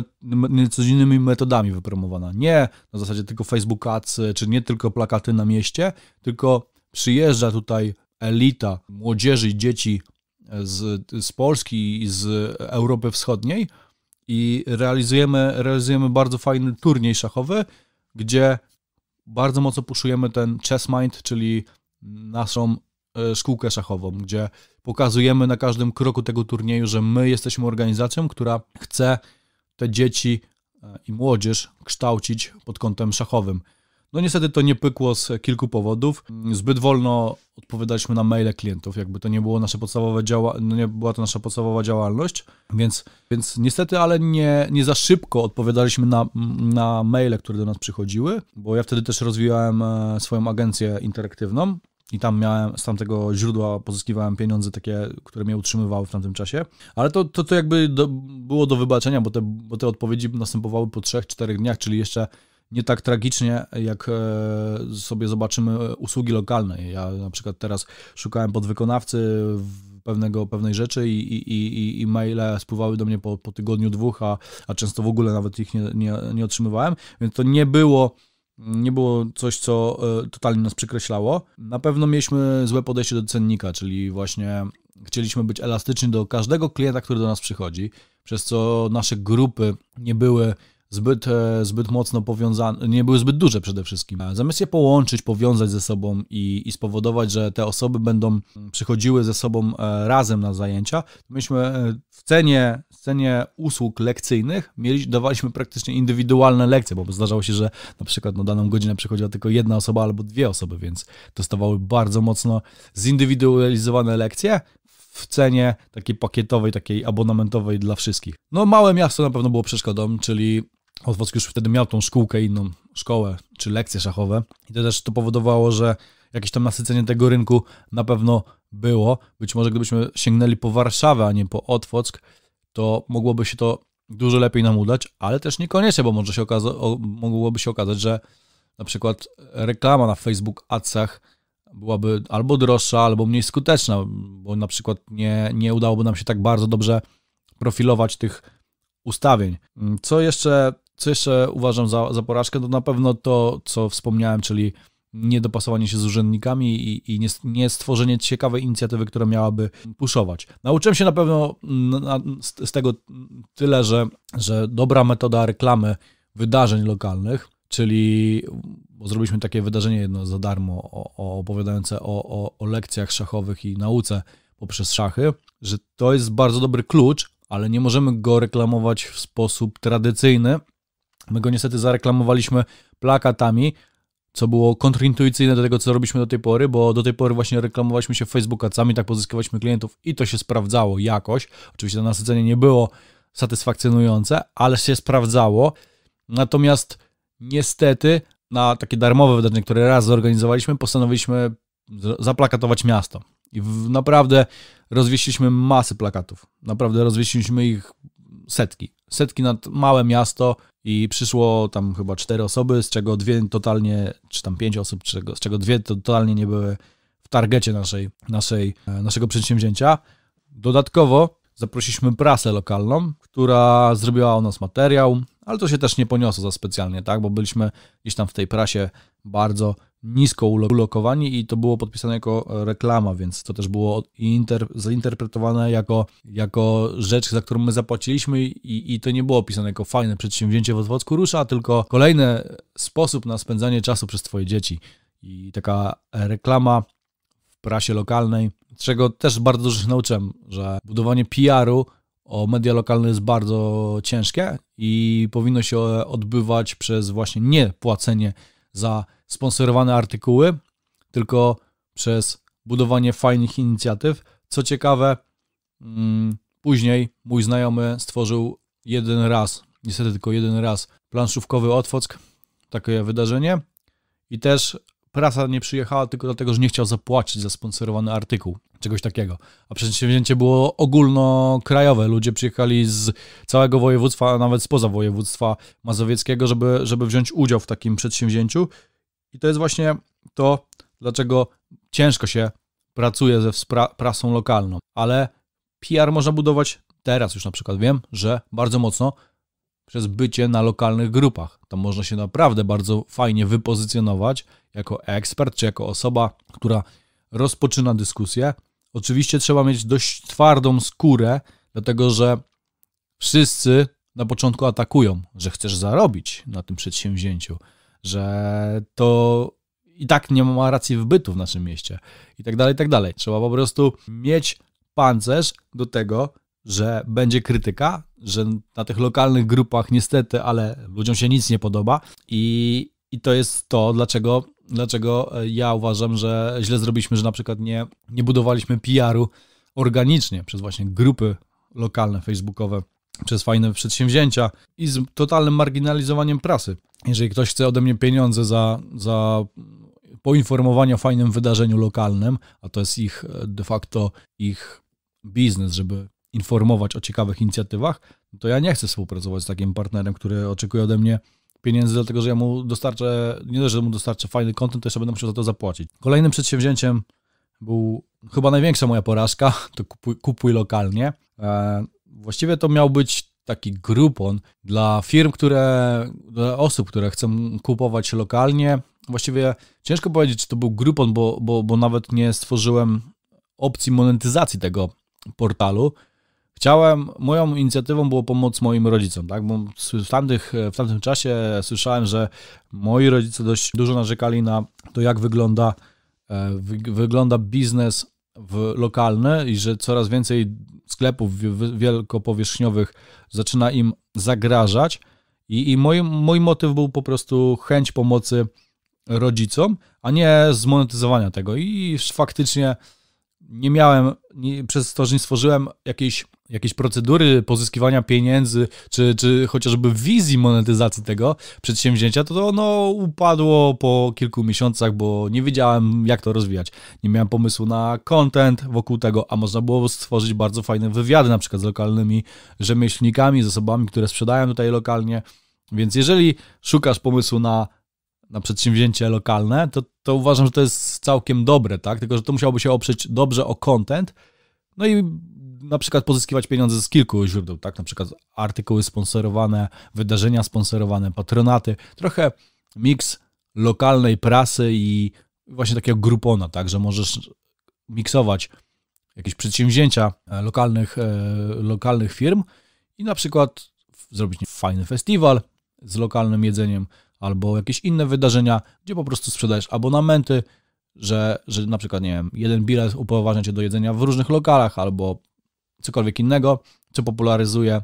niecodziennymi metodami wypromowana. Nie na zasadzie tylko Facebook Ads, e, czy nie tylko plakaty na mieście, tylko przyjeżdża tutaj elita młodzieży i dzieci z, z Polski i z Europy Wschodniej, i realizujemy, realizujemy bardzo fajny turniej szachowy, gdzie bardzo mocno puszujemy ten chess mind, czyli naszą e, szkółkę szachową, gdzie pokazujemy na każdym kroku tego turnieju, że my jesteśmy organizacją, która chce te dzieci e, i młodzież kształcić pod kątem szachowym. No niestety to nie pykło z kilku powodów. Zbyt wolno odpowiadaliśmy na maile klientów, jakby to nie było nasze podstawowe działa no nie była to nasza podstawowa działalność, więc, więc niestety, ale nie, nie za szybko odpowiadaliśmy na, na maile, które do nas przychodziły, bo ja wtedy też rozwijałem e, swoją agencję interaktywną i tam miałem, z tamtego źródła pozyskiwałem pieniądze takie, które mnie utrzymywały w tamtym czasie, ale to, to, to jakby do, było do wybaczenia, bo te, bo te odpowiedzi następowały po 3-4 dniach, czyli jeszcze nie tak tragicznie, jak e, sobie zobaczymy e, usługi lokalne. Ja na przykład teraz szukałem podwykonawcy pewnego, pewnej rzeczy i, i, i, i maile spływały do mnie po, po tygodniu, dwóch, a, a często w ogóle nawet ich nie, nie, nie otrzymywałem, więc to nie było nie było coś, co e, totalnie nas przekreślało. Na pewno mieliśmy złe podejście do cennika, czyli właśnie chcieliśmy być elastyczni do każdego klienta, który do nas przychodzi, przez co nasze grupy nie były zbyt, e, zbyt mocno powiązane, nie były zbyt duże przede wszystkim. E, zamiast je połączyć, powiązać ze sobą i, i spowodować, że te osoby będą przychodziły ze sobą e, razem na zajęcia, myśmy w cenie, w cenie usług lekcyjnych mieli, dawaliśmy praktycznie indywidualne lekcje, bo zdarzało się, że na przykład na daną godzinę przychodziła tylko jedna osoba albo dwie osoby, więc dostawały bardzo mocno zindywidualizowane lekcje, w cenie takiej pakietowej, takiej abonamentowej dla wszystkich. No małe miasto na pewno było przeszkodą, czyli Otwocki już wtedy miał tą szkółkę inną, szkołę czy lekcje szachowe i to też to powodowało, że jakieś tam nasycenie tego rynku na pewno było. Być może gdybyśmy sięgnęli po Warszawę, a nie po Otwock, to mogłoby się to dużo lepiej nam udać, ale też niekoniecznie, bo może się okaza- mogłoby się okazać, że na przykład reklama na Facebook Adsach byłaby albo droższa, albo mniej skuteczna, bo na przykład nie, nie udałoby nam się tak bardzo dobrze profilować tych ustawień. Co jeszcze co jeszcze uważam za, za porażkę, to na pewno to, co wspomniałem, czyli niedopasowanie się z urzędnikami i, i nie, nie, stworzenie ciekawej inicjatywy, która miałaby puszować. Nauczyłem się na pewno na, z, z, tego tyle, że, że dobra metoda reklamy wydarzeń lokalnych, czyli zrobiliśmy takie wydarzenie jedno za darmo o, o opowiadające o, o, o lekcjach szachowych i nauce poprzez szachy, że to jest bardzo dobry klucz, ale nie możemy go reklamować w sposób tradycyjny, My go niestety zareklamowaliśmy plakatami, co było kontrintuicyjne do tego, co robiliśmy do tej pory, bo do tej pory właśnie reklamowaliśmy się Facebooka tak pozyskiwaliśmy klientów i to się sprawdzało jakoś. Oczywiście to nasycenie nie było satysfakcjonujące, ale się sprawdzało. Natomiast niestety na takie darmowe wydarzenie, które raz zorganizowaliśmy, postanowiliśmy zaplakatować miasto. I naprawdę rozwieściliśmy masy plakatów. Naprawdę rozwieściliśmy ich setki. Setki nad małe miasto, i przyszło tam chyba cztery osoby, z czego dwie totalnie, czy tam pięć osób, z czego dwie totalnie nie były w targecie naszej, naszej, e, naszego przedsięwzięcia. Dodatkowo zaprosiliśmy prasę lokalną, która zrobiła o nas materiał, ale to się też nie poniosło za specjalnie, tak, bo byliśmy gdzieś tam w tej prasie bardzo nisko ulokowani i to było podpisane jako reklama, więc to też było inter, zainterpretowane jako, jako rzecz, za którą my zapłaciliśmy i, i to nie było opisane jako fajne przedsięwzięcie w Odwodku Rusza, tylko kolejny sposób na spędzanie czasu przez twoje dzieci. I taka reklama w prasie lokalnej, czego też bardzo dużo się nauczyłem, że budowanie PR-u o media lokalne jest bardzo ciężkie i powinno się odbywać przez właśnie nie płacenie za sponsorowane artykuły, tylko przez budowanie fajnych inicjatyw. Co ciekawe, mm, później mój znajomy stworzył jeden raz, niestety tylko jeden raz, planszówkowy Otwock, takie wydarzenie i też prasa nie przyjechała tylko dlatego, że nie chciał zapłacić za sponsorowany artykuł, czegoś takiego. A przedsięwzięcie było ogólnokrajowe. Ludzie przyjechali z całego województwa, a nawet spoza województwa mazowieckiego, żeby, żeby wziąć udział w takim przedsięwzięciu. I to jest właśnie to, dlaczego ciężko się pracuje ze prasą lokalną, ale PR można budować teraz już na przykład wiem, że bardzo mocno przez bycie na lokalnych grupach. To można się naprawdę bardzo fajnie wypozycjonować jako ekspert czy jako osoba, która rozpoczyna dyskusję. Oczywiście trzeba mieć dość twardą skórę, dlatego że wszyscy na początku atakują, że chcesz zarobić na tym przedsięwzięciu, że to i tak nie ma racji wybytu w naszym mieście i tak dalej, i tak dalej. Trzeba po prostu mieć pancerz do tego, że będzie krytyka, że na tych lokalnych grupach niestety, ale ludziom się nic nie podoba i, i to jest to, dlaczego, dlaczego e, ja uważam, że źle zrobiliśmy, że na przykład nie, nie budowaliśmy PR-u organicznie przez właśnie grupy lokalne, facebookowe, przez fajne przedsięwzięcia i z totalnym marginalizowaniem prasy. Jeżeli ktoś chce ode mnie pieniądze za, za poinformowanie o fajnym wydarzeniu lokalnym, a to jest ich e, de facto ich biznes, żeby informować o ciekawych inicjatywach, to ja nie chcę współpracować z takim partnerem, który oczekuje ode mnie pieniędzy, dlatego że ja mu dostarczę, nie dość, że mu dostarczę fajny kontent, to jeszcze będę musiał za to zapłacić. Kolejnym przedsięwzięciem był chyba największa moja porażka, (laughs) to kupuj, kupuj lokalnie. E, właściwie to miał być taki grupon dla firm, które, dla osób, które chcą kupować lokalnie. Właściwie ciężko powiedzieć, czy to był grupon, bo, bo, bo nawet nie stworzyłem opcji monetyzacji tego portalu. Chciałem, moją inicjatywą było pomoc moim rodzicom, tak? Bo w, tamtych, w tamtym czasie słyszałem, że moi rodzice dość dużo narzekali na to, jak wygląda, e, wygląda biznes w lokalny i że coraz więcej sklepów wielkopowierzchniowych zaczyna im zagrażać. I, i mój, mój motyw był po prostu chęć pomocy rodzicom, a nie zmonetyzowania tego. I faktycznie nie miałem, nie, przez to, że nie stworzyłem jakiejś jakieś procedury pozyskiwania pieniędzy, czy, czy chociażby wizji monetyzacji tego przedsięwzięcia, to, to ono upadło po kilku miesiącach, bo nie wiedziałem, jak to rozwijać. Nie miałem pomysłu na content wokół tego, a można było stworzyć bardzo fajne wywiady, na przykład z lokalnymi rzemieślnikami, z osobami, które sprzedają tutaj lokalnie. Więc jeżeli szukasz pomysłu na na przedsięwzięcie lokalne, to, to uważam, że to jest całkiem dobre, tak? Tylko, że to musiałoby się oprzeć dobrze o content, no i na przykład pozyskiwać pieniądze z kilku źródeł, tak? Na przykład artykuły sponsorowane, wydarzenia sponsorowane, patronaty, trochę miks lokalnej prasy i właśnie takiego grupona, tak? Że możesz miksować jakieś przedsięwzięcia e, lokalnych, e, lokalnych firm i na przykład zrobić fajny festiwal z lokalnym jedzeniem albo jakieś inne wydarzenia, gdzie po prostu sprzedajesz abonamenty, że, że na przykład, nie wiem, jeden bilet upoważnia cię do jedzenia w różnych lokalach albo cokolwiek innego, co popularyzuje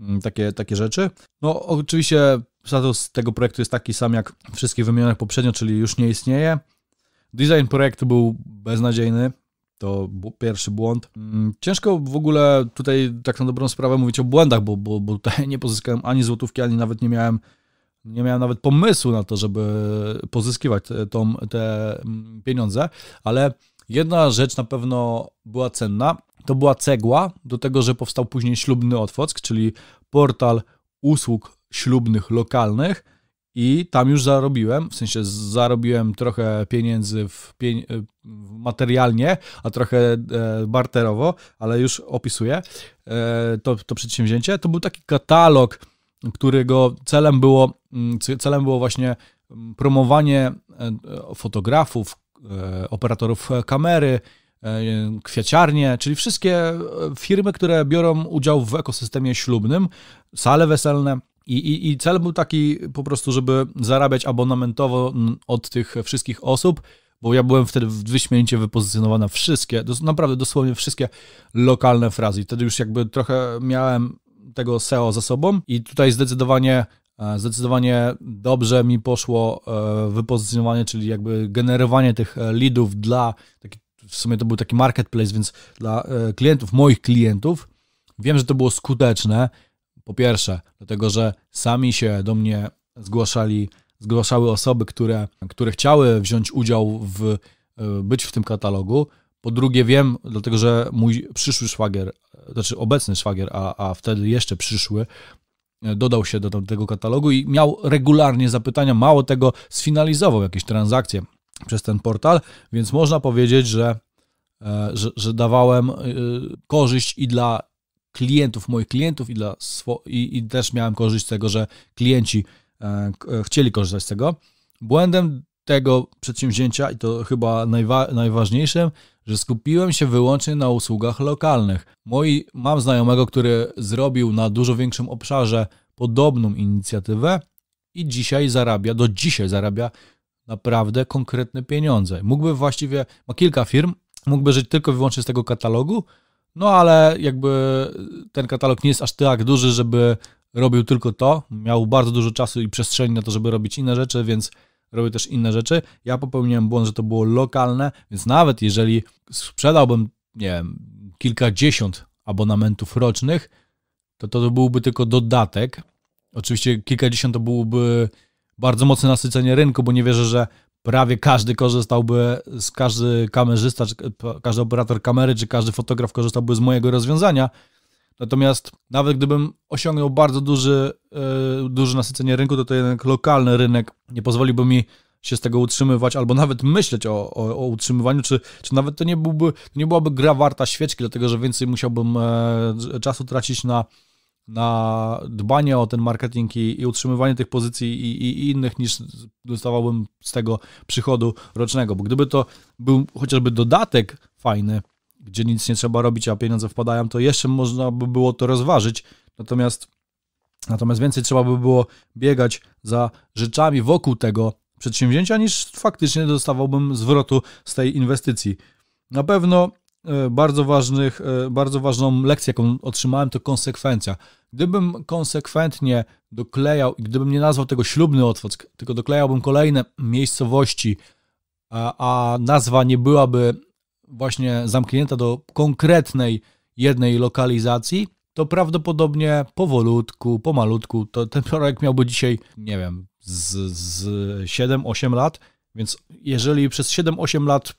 mm, takie, takie rzeczy. No oczywiście status tego projektu jest taki sam jak wszystkich wymienionych poprzednio, czyli już nie istnieje. Design projektu był beznadziejny, to pierwszy błąd. Mm, ciężko w ogóle tutaj tak na dobrą sprawę mówić o błędach, bo, bo, bo tutaj (laughs) nie pozyskałem ani złotówki, ani nawet nie miałem, nie miałem nawet pomysłu na to, żeby pozyskiwać tą, te mm, pieniądze, ale jedna rzecz na pewno była cenna, to była cegła do tego, że powstał później ślubny Otwock, czyli portal usług ślubnych lokalnych i tam już zarobiłem, w sensie zarobiłem trochę pieniędzy w pien e, materialnie, a trochę e, barterowo, ale już opisuję e, to, to przedsięwzięcie. To był taki katalog, którego celem było, mm, celem było właśnie mm, promowanie fotografów, operatorów kamery, E, kwiaciarnie, czyli wszystkie e, firmy, które biorą udział w ekosystemie ślubnym, sale weselne. I, i, I cel był taki po prostu, żeby zarabiać abonamentowo od tych wszystkich osób, bo ja byłem wtedy w wyśmienicie wypozycjonowana wszystkie, dos naprawdę dosłownie wszystkie lokalne frazy. I wtedy już jakby trochę miałem tego SEO za sobą i tutaj zdecydowanie e, Zdecydowanie dobrze mi poszło wypozycjonowanie, czyli jakby generowanie tych leadów dla takich w sumie to był taki marketplace, więc dla e, klientów, moich klientów, wiem, że to było skuteczne. Po pierwsze, dlatego że sami się do mnie zgłaszali, zgłaszały osoby, które, które chciały wziąć udział w e, być w tym katalogu. Po drugie, wiem, dlatego że mój przyszły szwagier, e, znaczy obecny szwagier, a, a wtedy jeszcze przyszły, dodał się do tego katalogu i miał regularnie zapytania. Mało tego, sfinalizował jakieś transakcje przez ten portal, więc można powiedzieć, że, e, że, że dawałem e, korzyść i dla klientów, moich klientów i, dla i, i też miałem korzyść z tego, że klienci e, chcieli korzystać z tego. Błędem tego przedsięwzięcia, i to chyba najwa najważniejszym, że skupiłem się wyłącznie na usługach lokalnych. Moi, mam znajomego, który zrobił na dużo większym obszarze podobną inicjatywę i dzisiaj zarabia, do dzisiaj zarabia naprawdę konkretne pieniądze. Mógłby właściwie, ma kilka firm, mógłby żyć tylko i wyłącznie z tego katalogu, no ale jakby ten katalog nie jest aż tak duży, żeby robił tylko to. Miał bardzo dużo czasu i przestrzeni na to, żeby robić inne rzeczy, więc robię też inne rzeczy. Ja popełniłem błąd, że to było lokalne, więc nawet jeżeli sprzedałbym, nie wiem, kilkadziesiąt abonamentów rocznych, to to byłby tylko dodatek. Oczywiście kilkadziesiąt to byłoby bardzo mocne nasycenie rynku, bo nie wierzę, że prawie każdy korzystałby, z każdy kamerzysta, czy każdy operator kamery, czy każdy fotograf korzystałby z mojego rozwiązania. Natomiast nawet gdybym osiągnął bardzo duży, yy, duże nasycenie rynku, to to jednak lokalny rynek nie pozwoliłby mi się z tego utrzymywać, albo nawet myśleć o, o, o utrzymywaniu, czy, czy nawet to nie, byłby, nie byłaby gra warta świeczki, dlatego że więcej musiałbym e, czasu tracić na na dbanie o ten marketing i, i utrzymywanie tych pozycji i, i, i, innych niż dostawałbym z tego przychodu rocznego. Bo gdyby to był chociażby dodatek fajny, gdzie nic nie trzeba robić, a pieniądze wpadają, to jeszcze można by było to rozważyć. Natomiast, natomiast więcej trzeba by było biegać za rzeczami wokół tego przedsięwzięcia, niż faktycznie dostawałbym zwrotu z tej inwestycji. Na pewno E, bardzo ważnych, e, bardzo ważną lekcję, jaką otrzymałem, to konsekwencja. Gdybym konsekwentnie doklejał i gdybym nie nazwał tego ślubny Otwock, tylko doklejałbym kolejne miejscowości, a, a nazwa nie byłaby właśnie zamknięta do konkretnej jednej lokalizacji, to prawdopodobnie powolutku, pomalutku, to ten projekt miałby dzisiaj, nie wiem, z, z 7-8 lat, więc jeżeli przez 7-8 lat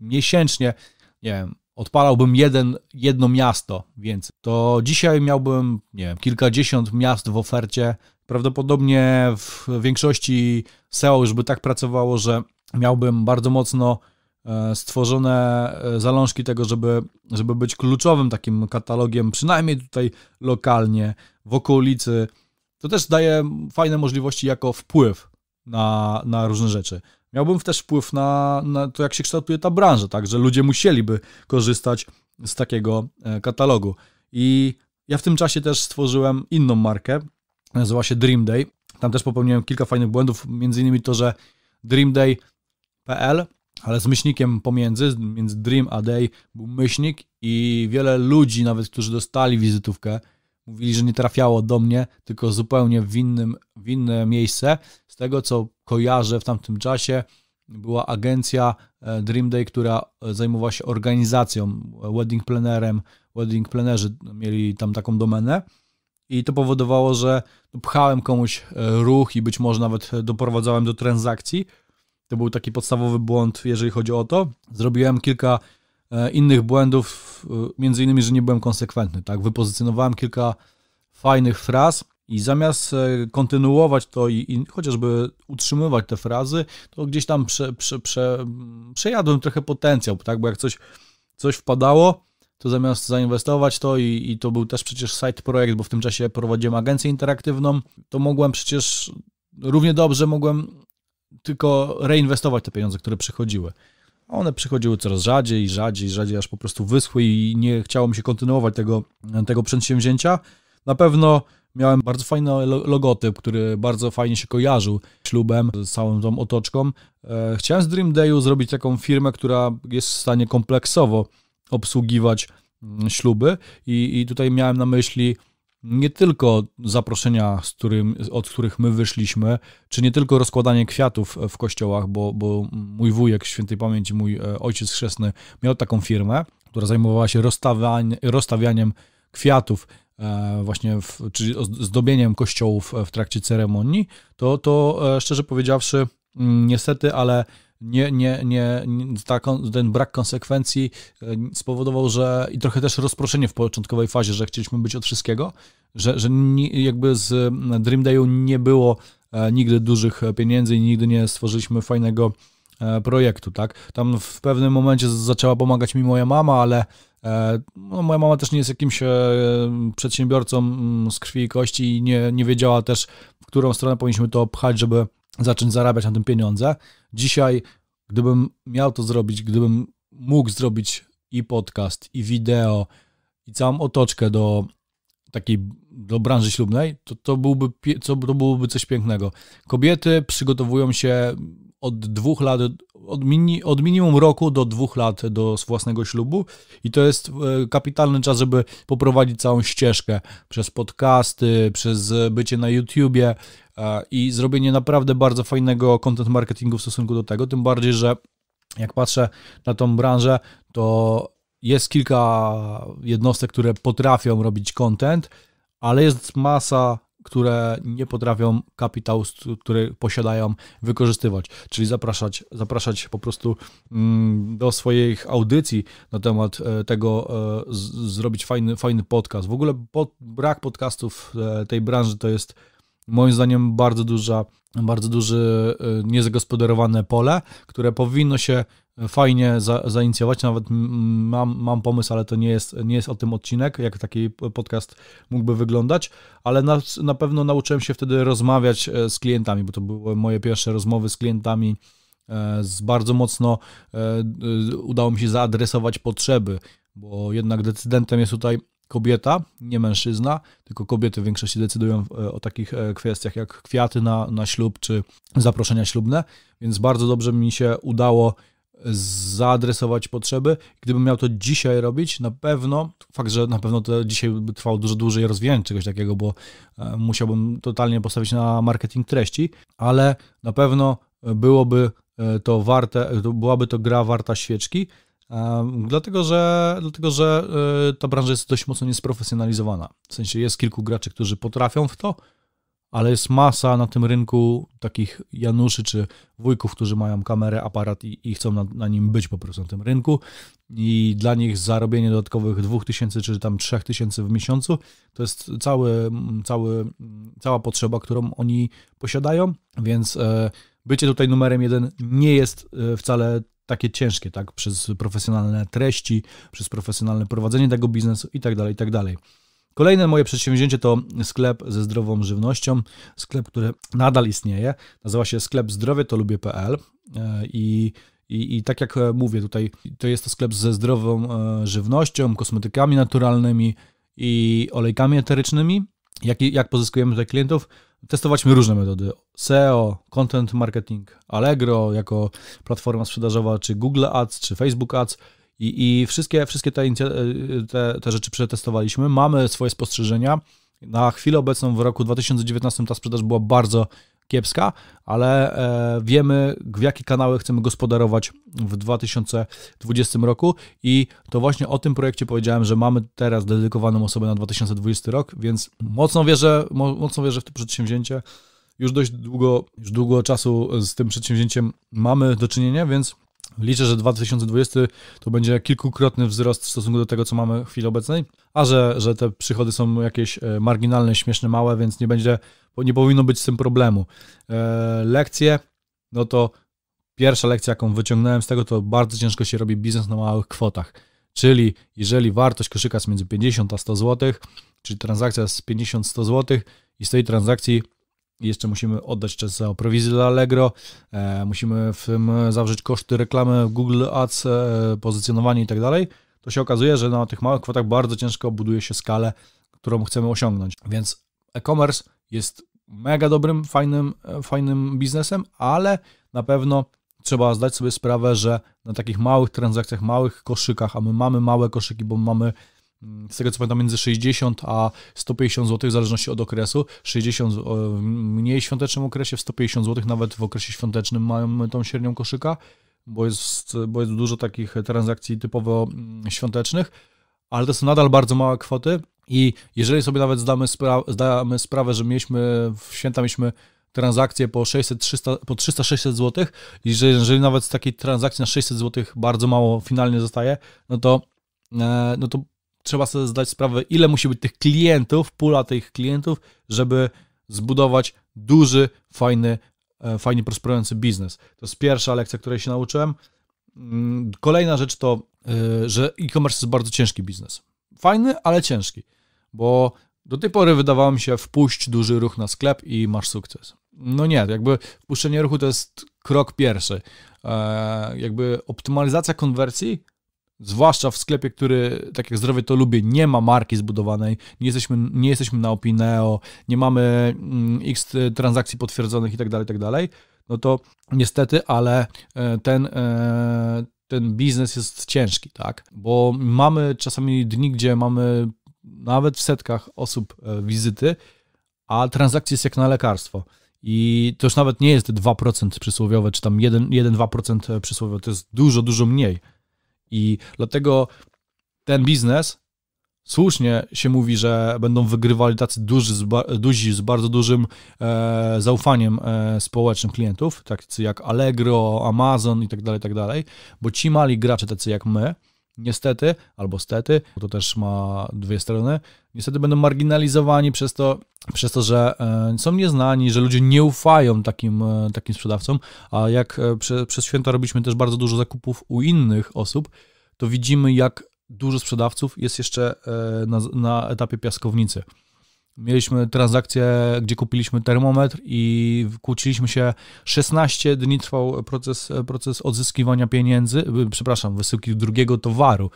miesięcznie, nie wiem, odpalałbym jeden, jedno miasto więc to dzisiaj miałbym, nie wiem, kilkadziesiąt miast w ofercie. Prawdopodobnie w większości SEO już by tak pracowało, że miałbym bardzo mocno e, stworzone e, zalążki tego, żeby, żeby być kluczowym takim katalogiem, przynajmniej tutaj lokalnie, w okolicy. To też daje fajne możliwości jako wpływ na, na różne rzeczy miałbym też wpływ na, na to, jak się kształtuje ta branża, tak, że ludzie musieliby korzystać z takiego e, katalogu. I ja w tym czasie też stworzyłem inną markę, nazywa się Dream Day. Tam też popełniłem kilka fajnych błędów, między innymi to, że dreamday.pl, ale z myślnikiem pomiędzy, między dream a day był myślnik i wiele ludzi nawet, którzy dostali wizytówkę, mówili, że nie trafiało do mnie, tylko zupełnie w, innym, w inne miejsce, z tego co kojarzę w tamtym czasie, była agencja e, Dream Day, która e, zajmowała się organizacją, e, wedding planerem, wedding planerzy mieli tam taką domenę i to powodowało, że no, pchałem komuś ruch i być może nawet doprowadzałem do transakcji. To był taki podstawowy błąd, jeżeli chodzi o to. Zrobiłem kilka innych błędów, między innymi, że nie byłem konsekwentny, tak? Wypozycjonowałem kilka fajnych fraz, i zamiast e, kontynuować to i, i chociażby utrzymywać te frazy, to gdzieś tam prze, prze, prze, przejadłem trochę potencjał, tak? Bo jak coś, coś wpadało, to zamiast zainwestować to i, i to był też przecież side projekt, bo w tym czasie prowadziłem agencję interaktywną, to mogłem przecież równie dobrze mogłem tylko reinwestować te pieniądze, które przychodziły. A one przychodziły coraz rzadziej, rzadziej, rzadziej, aż po prostu wyschły i nie chciało mi się kontynuować tego, tego przedsięwzięcia. Na pewno Miałem bardzo fajny logotyp, który bardzo fajnie się kojarzył ślubem, z całą tą otoczką. E, chciałem z Dream Dayu zrobić taką firmę, która jest w stanie kompleksowo obsługiwać mm, śluby i, i tutaj miałem na myśli nie tylko zaproszenia, z którym, od których my wyszliśmy, czy nie tylko rozkładanie kwiatów e, w kościołach, bo, bo mój wujek świętej pamięci, mój e, ojciec chrzestny miał taką firmę, która zajmowała się rozstawianiem kwiatów E, właśnie w, czyli zdobieniem kościołów e, w trakcie ceremonii, to, to e, szczerze powiedziawszy, mm, niestety, ale nie, nie, nie, ta, ten brak konsekwencji spowodował, że i trochę też rozproszenie w początkowej fazie, że chcieliśmy być od wszystkiego, że, że ni, jakby z mm, Dream Dayu nie było nigdy dużych pieniędzy i nigdy nie stworzyliśmy fajnego projektu, tak? Tam w pewnym momencie zaczęła pomagać mi moja mama, ale E, no, moja mama też nie jest jakimś e, przedsiębiorcą mm, z krwi i kości i nie, nie wiedziała też, w którą stronę powinniśmy to pchać, żeby zacząć zarabiać na tym pieniądze. Dzisiaj, gdybym miał to zrobić, gdybym mógł zrobić i podcast, i wideo, i całą otoczkę do takiej do branży ślubnej, to, to, byłby, to byłoby coś pięknego. Kobiety przygotowują się od dwóch lat, od, mini, od minimum roku do dwóch lat do własnego ślubu i to jest e, kapitalny czas, żeby poprowadzić całą ścieżkę przez podcasty, przez bycie na YouTubie e, i zrobienie naprawdę bardzo fajnego content marketingu w stosunku do tego, tym bardziej, że jak patrzę na tą branżę, to jest kilka jednostek, które potrafią robić content, ale jest masa które nie potrafią kapitał, który posiadają, wykorzystywać. Czyli zapraszać, zapraszać po prostu mm, do swoich audycji na temat e, tego, e, zrobić fajny, fajny podcast. W ogóle brak podcastów e, tej branży to jest moim zdaniem bardzo duża, bardzo duże y, niezagospodarowane pole, które powinno się y, fajnie za, zainicjować. Nawet mam, mam pomysł, ale to nie jest, nie jest o tym odcinek, jak taki podcast mógłby wyglądać, ale na, na pewno nauczyłem się wtedy rozmawiać e, z klientami, bo to były moje pierwsze rozmowy z klientami. E, z bardzo mocno e, udało mi się zaadresować potrzeby, bo jednak decydentem jest tutaj kobieta, nie mężczyzna, tylko kobiety w większości decydują e, o takich e, kwestiach jak kwiaty na, na ślub czy zaproszenia ślubne, więc bardzo dobrze mi się udało zaadresować potrzeby. Gdybym miał to dzisiaj robić, na pewno, fakt, że na pewno to dzisiaj by trwało dużo dłużej rozwijanie czegoś takiego, bo e, musiałbym totalnie postawić na marketing treści, ale na pewno byłoby to warte, byłaby to gra warta świeczki, dlatego, że, dlatego, że y, ta branża jest dość mocno niesprofesjonalizowana. W sensie jest kilku graczy, którzy potrafią w to, ale jest masa na tym rynku takich Januszy czy wujków, którzy mają kamerę, aparat i, i chcą na, na, nim być po prostu na tym rynku. I dla nich zarobienie dodatkowych 2000 czy tam 3000 w miesiącu to jest cały, cały, cała potrzeba, którą oni posiadają, więc. E, bycie tutaj numerem jeden nie jest e, wcale takie ciężkie, tak? Przez profesjonalne treści, przez profesjonalne prowadzenie tego biznesu i tak dalej, i tak dalej. Kolejne moje przedsięwzięcie to sklep ze zdrową żywnością. Sklep, który nadal istnieje. Nazywa się sklep zdrowie to lubię.pl e, i i, I tak jak mówię tutaj, to jest to sklep ze zdrową e, żywnością, kosmetykami naturalnymi i olejkami eterycznymi. Jak, jak pozyskujemy tutaj klientów? testowaliśmy różne metody. SEO, content marketing, Allegro jako platforma sprzedażowa, czy Google Ads, czy Facebook Ads. I, i wszystkie, wszystkie te, y, te, te rzeczy przetestowaliśmy. Mamy swoje spostrzeżenia. Na chwilę obecną w roku 2019 ta sprzedaż była bardzo kiepska, ale e, wiemy, w jakie kanały chcemy gospodarować w 2020 roku i to właśnie o tym projekcie powiedziałem, że mamy teraz dedykowaną osobę na 2020 rok, więc mocno wierzę, mocno wierzę w to przedsięwzięcie. Już dość długo, już długo czasu z tym przedsięwzięciem mamy do czynienia, więc Liczę, że 2020 to będzie kilkukrotny wzrost w stosunku do tego, co mamy w chwili obecnej, a że, że te przychody są jakieś e, marginalne, śmieszne, małe, więc nie będzie, nie powinno być z tym problemu. E, lekcje, no to pierwsza lekcja, jaką wyciągnąłem z tego, to bardzo ciężko się robi biznes na małych kwotach. Czyli jeżeli wartość koszyka jest między 50 a 100 zł, czyli transakcja jest 50-100 zł i z tej transakcji jeszcze musimy oddać czas za prowizję dla Allegro, e, musimy w tym zawrzeć koszty reklamy Google Ads, e, pozycjonowanie i tak dalej. To się okazuje, że na tych małych kwotach bardzo ciężko buduje się skalę, którą chcemy osiągnąć. Więc e-commerce jest mega dobrym, fajnym, e, fajnym biznesem, ale na pewno trzeba zdać sobie sprawę, że na takich małych transakcjach, małych koszykach, a my mamy małe koszyki, bo mamy Mm, z tego co pamiętam, między 60 a 150 zł, w zależności od okresu. 60 e, w mniej świątecznym okresie, w 150 zł, nawet w okresie świątecznym mają tą średnią koszyka, bo jest, bo jest dużo takich transakcji typowo mm, świątecznych, ale to są nadal bardzo małe kwoty i jeżeli sobie nawet zdamy, spra zdamy sprawę, że mieliśmy w święta mieliśmy transakcje po 600, 300, po 300, 600 zł, i że, jeżeli nawet z takiej transakcji na 600 zł bardzo mało finalnie zostaje, no to, e, no to trzeba sobie zdać sprawę, ile musi być tych klientów, pula tych klientów, żeby zbudować duży, fajny, e, fajnie prosperujący biznes. To jest pierwsza lekcja, której się nauczyłem. Mm, kolejna rzecz to, e, że e-commerce jest bardzo ciężki biznes. Fajny, ale ciężki, bo do tej pory wydawało mi się, wpuść duży ruch na sklep i masz sukces. No nie, jakby wpuszczenie ruchu to jest krok pierwszy. E, jakby optymalizacja konwersji Zwłaszcza w sklepie, który, tak jak zdrowie to lubię, nie ma marki zbudowanej, nie jesteśmy, nie jesteśmy na Opineo, nie mamy mm, x transakcji potwierdzonych itd., tak itd., tak no to niestety, ale e, ten, e, ten biznes jest ciężki, tak? Bo mamy czasami dni, gdzie mamy nawet w setkach osób e, wizyty, a transakcje jest jak na lekarstwo. I to już nawet nie jest 2% przysłowiowe, czy tam 1-2% przysłowiowe, to jest dużo, dużo mniej. I dlatego ten biznes słusznie się mówi, że będą wygrywali tacy duży, duzi z bardzo dużym e, zaufaniem e, społecznym klientów, tacy jak Allegro, Amazon i tak dalej, tak dalej, bo ci mali gracze, tacy jak my, niestety, albo stety, bo to też ma dwie strony, niestety będą marginalizowani przez to, przez to że e, są nieznani, że ludzie nie ufają takim, e, takim sprzedawcom, a jak e, prze, przez święta robiliśmy też bardzo dużo zakupów u innych osób, to widzimy jak dużo sprzedawców jest jeszcze na, na etapie piaskownicy. Mieliśmy transakcję, gdzie kupiliśmy termometr i kłóciliśmy się. 16 dni trwał proces, proces odzyskiwania pieniędzy, y, przepraszam, wysyłki drugiego towaru,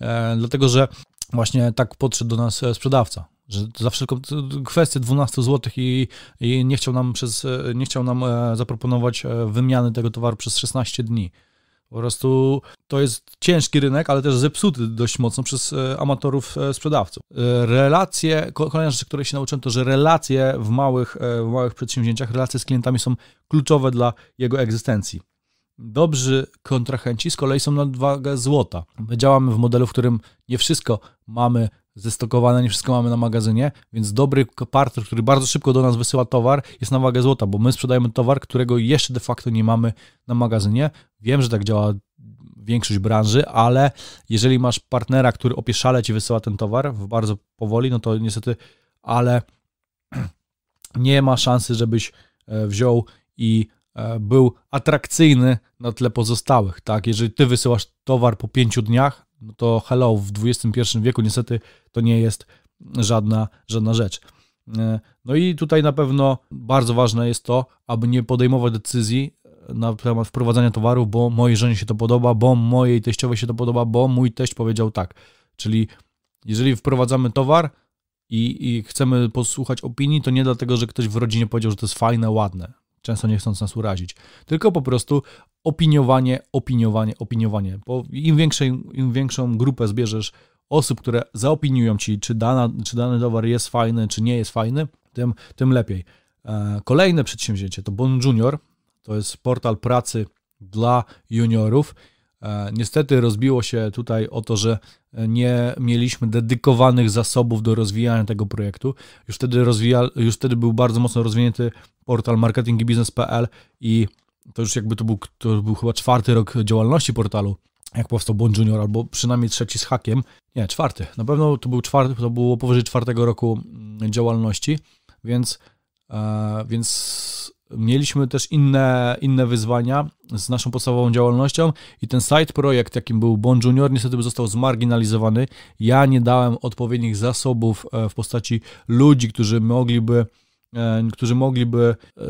e, dlatego że właśnie tak podszedł do nas e, sprzedawca. Że za wszelką kwestię 12 zł i, i nie chciał nam, przez, e, nie chciał nam e, zaproponować wymiany tego towaru przez 16 dni. Po prostu to jest ciężki rynek, ale też zepsuty dość mocno przez e, amatorów e, sprzedawców. E, relacje, kolejna rzecz, której się nauczyłem, to że relacje w małych, w małych przedsięwzięciach, relacje z klientami są kluczowe dla jego egzystencji. Dobrzy kontrahenci z kolei są na odwagę złota. My działamy w modelu, w którym nie wszystko mamy zestokowane, nie wszystko mamy na magazynie, więc dobry partner, który bardzo szybko do nas wysyła towar, jest na wagę złota, bo my sprzedajemy towar, którego jeszcze de facto nie mamy na magazynie. Wiem, że tak działa większość branży, ale jeżeli masz partnera, który opieszale ci wysyła ten towar w bardzo powoli, no to niestety, ale (clears throat) nie ma szansy, żebyś e, wziął i E, był atrakcyjny na tle pozostałych, tak? Jeżeli ty wysyłasz towar po pięciu dniach, no to hello, w XXI wieku niestety to nie jest żadna, żadna rzecz. E, no i tutaj na pewno bardzo ważne jest to, aby nie podejmować decyzji e, na temat wprowadzania towaru, bo mojej żonie się to podoba, bo mojej teściowej się to podoba, bo mój teść powiedział tak. Czyli jeżeli wprowadzamy towar i, i chcemy posłuchać opinii, to nie dlatego, że ktoś w rodzinie powiedział, że to jest fajne, ładne często nie chcąc nas urazić, tylko po prostu opiniowanie, opiniowanie, opiniowanie. Bo im, większej, im większą grupę zbierzesz osób, które zaopiniują ci, czy, dana, czy dany towar jest fajny, czy nie jest fajny, tym, tym lepiej. E, kolejne przedsięwzięcie to Bon Junior, to jest portal pracy dla juniorów. E, niestety rozbiło się tutaj o to, że nie mieliśmy dedykowanych zasobów do rozwijania tego projektu. Już wtedy, rozwija, już wtedy był bardzo mocno rozwinięty portal marketingibiznes.pl i to już jakby to był, to był chyba czwarty rok działalności portalu, jak powstał Bond Junior, albo przynajmniej trzeci z hakiem. Nie, czwarty. Na pewno to, był czwarty, to było powyżej czwartego roku mm, działalności, więc, e, więc mieliśmy też inne, inne wyzwania z naszą podstawową działalnością i ten side projekt, jakim był Bon Junior, niestety został zmarginalizowany. Ja nie dałem odpowiednich zasobów e, w postaci ludzi, którzy mogliby e, którzy mogliby e,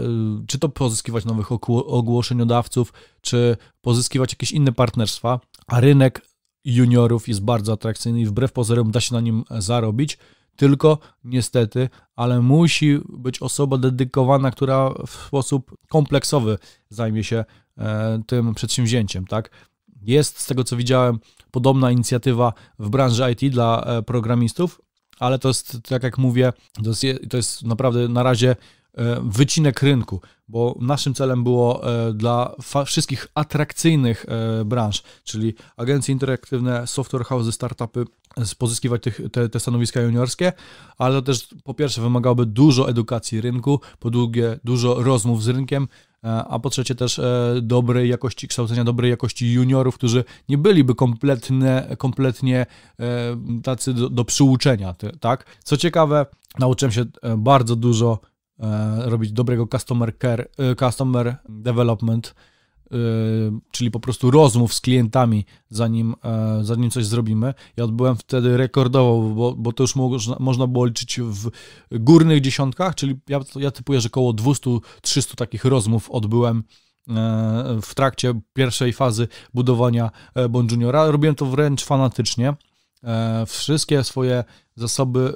czy to pozyskiwać nowych ogłoszeniodawców, czy pozyskiwać jakieś inne partnerstwa, a rynek juniorów jest bardzo atrakcyjny i wbrew pozorom da się na nim zarobić. Tylko niestety, ale musi być osoba dedykowana, która w sposób kompleksowy zajmie się e, tym przedsięwzięciem, tak? Jest z tego co widziałem podobna inicjatywa w branży IT dla e, programistów, ale to jest, tak jak mówię, to jest, to jest naprawdę na razie E, wycinek rynku, bo naszym celem było e, dla wszystkich atrakcyjnych e, branż, czyli agencje interaktywne, software house, startupy, pozyskiwać tych, te, te stanowiska juniorskie, ale też po pierwsze wymagałoby dużo edukacji rynku, po drugie dużo rozmów z rynkiem, a po trzecie też dobrej jakości kształcenia, dobrej jakości juniorów, którzy nie byliby kompletne, kompletnie tacy do, do przyuczenia, tak? Co ciekawe, nauczyłem się bardzo dużo E, robić dobrego customer care, e, customer development, e, czyli po prostu rozmów z klientami, zanim, zanim coś zrobimy. Ja odbyłem wtedy rekordowo, bo, bo to już można, można było liczyć w górnych dziesiątkach, czyli ja, ja typuję, że około 200-300 takich rozmów odbyłem w trakcie pierwszej fazy budowania Bond Juniora. Robiłem to wręcz fanatycznie. Wszystkie swoje zasoby,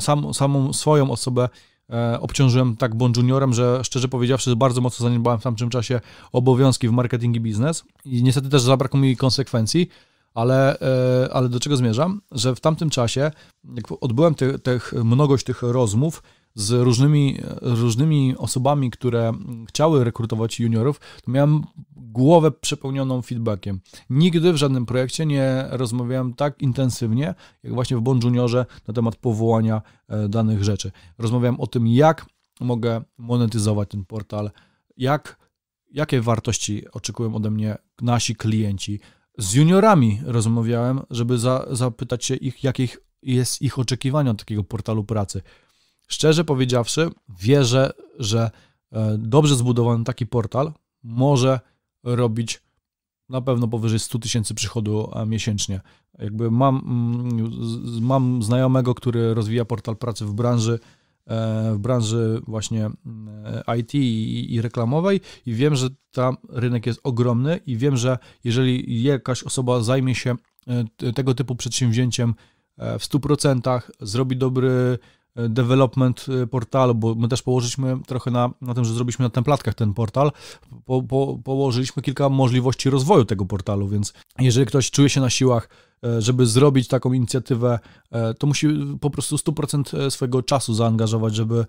sam, samą swoją osobę E, obciążyłem tak bądź Juniorem, że szczerze powiedziawszy bardzo mocno zaniedbałem w tamtym czasie obowiązki w marketing i biznes i niestety też zabrakło mi konsekwencji, ale, e, ale do czego zmierzam? Że w tamtym czasie, jak odbyłem te, tych, mnogość tych rozmów, z różnymi, różnymi osobami, które chciały rekrutować juniorów, to miałem głowę przepełnioną feedbackiem. Nigdy w żadnym projekcie nie rozmawiałem tak intensywnie, jak właśnie w Bond Juniorze na temat powołania e, danych rzeczy. Rozmawiałem o tym, jak mogę monetyzować ten portal, jak, jakie wartości oczekują ode mnie nasi klienci. Z juniorami rozmawiałem, żeby za, zapytać się ich, jakich jest ich oczekiwania od takiego portalu pracy. Szczerze powiedziawszy, wierzę, że e, dobrze zbudowany taki portal może robić na pewno powyżej 100 tysięcy przychodu miesięcznie. Jakby mam, mm, mam znajomego, który rozwija portal pracy w branży, e, w branży właśnie e, IT i, i reklamowej i wiem, że tam rynek jest ogromny i wiem, że jeżeli jakaś osoba zajmie się tego typu przedsięwzięciem w 100%, zrobi dobry development y, portalu, bo my też położyliśmy trochę na, na tym, że zrobiliśmy na templatkach ten portal, po, po, położyliśmy kilka możliwości rozwoju tego portalu, więc jeżeli ktoś czuje się na siłach E, żeby zrobić taką inicjatywę, e, to musi po prostu 100% e, swojego czasu zaangażować, żeby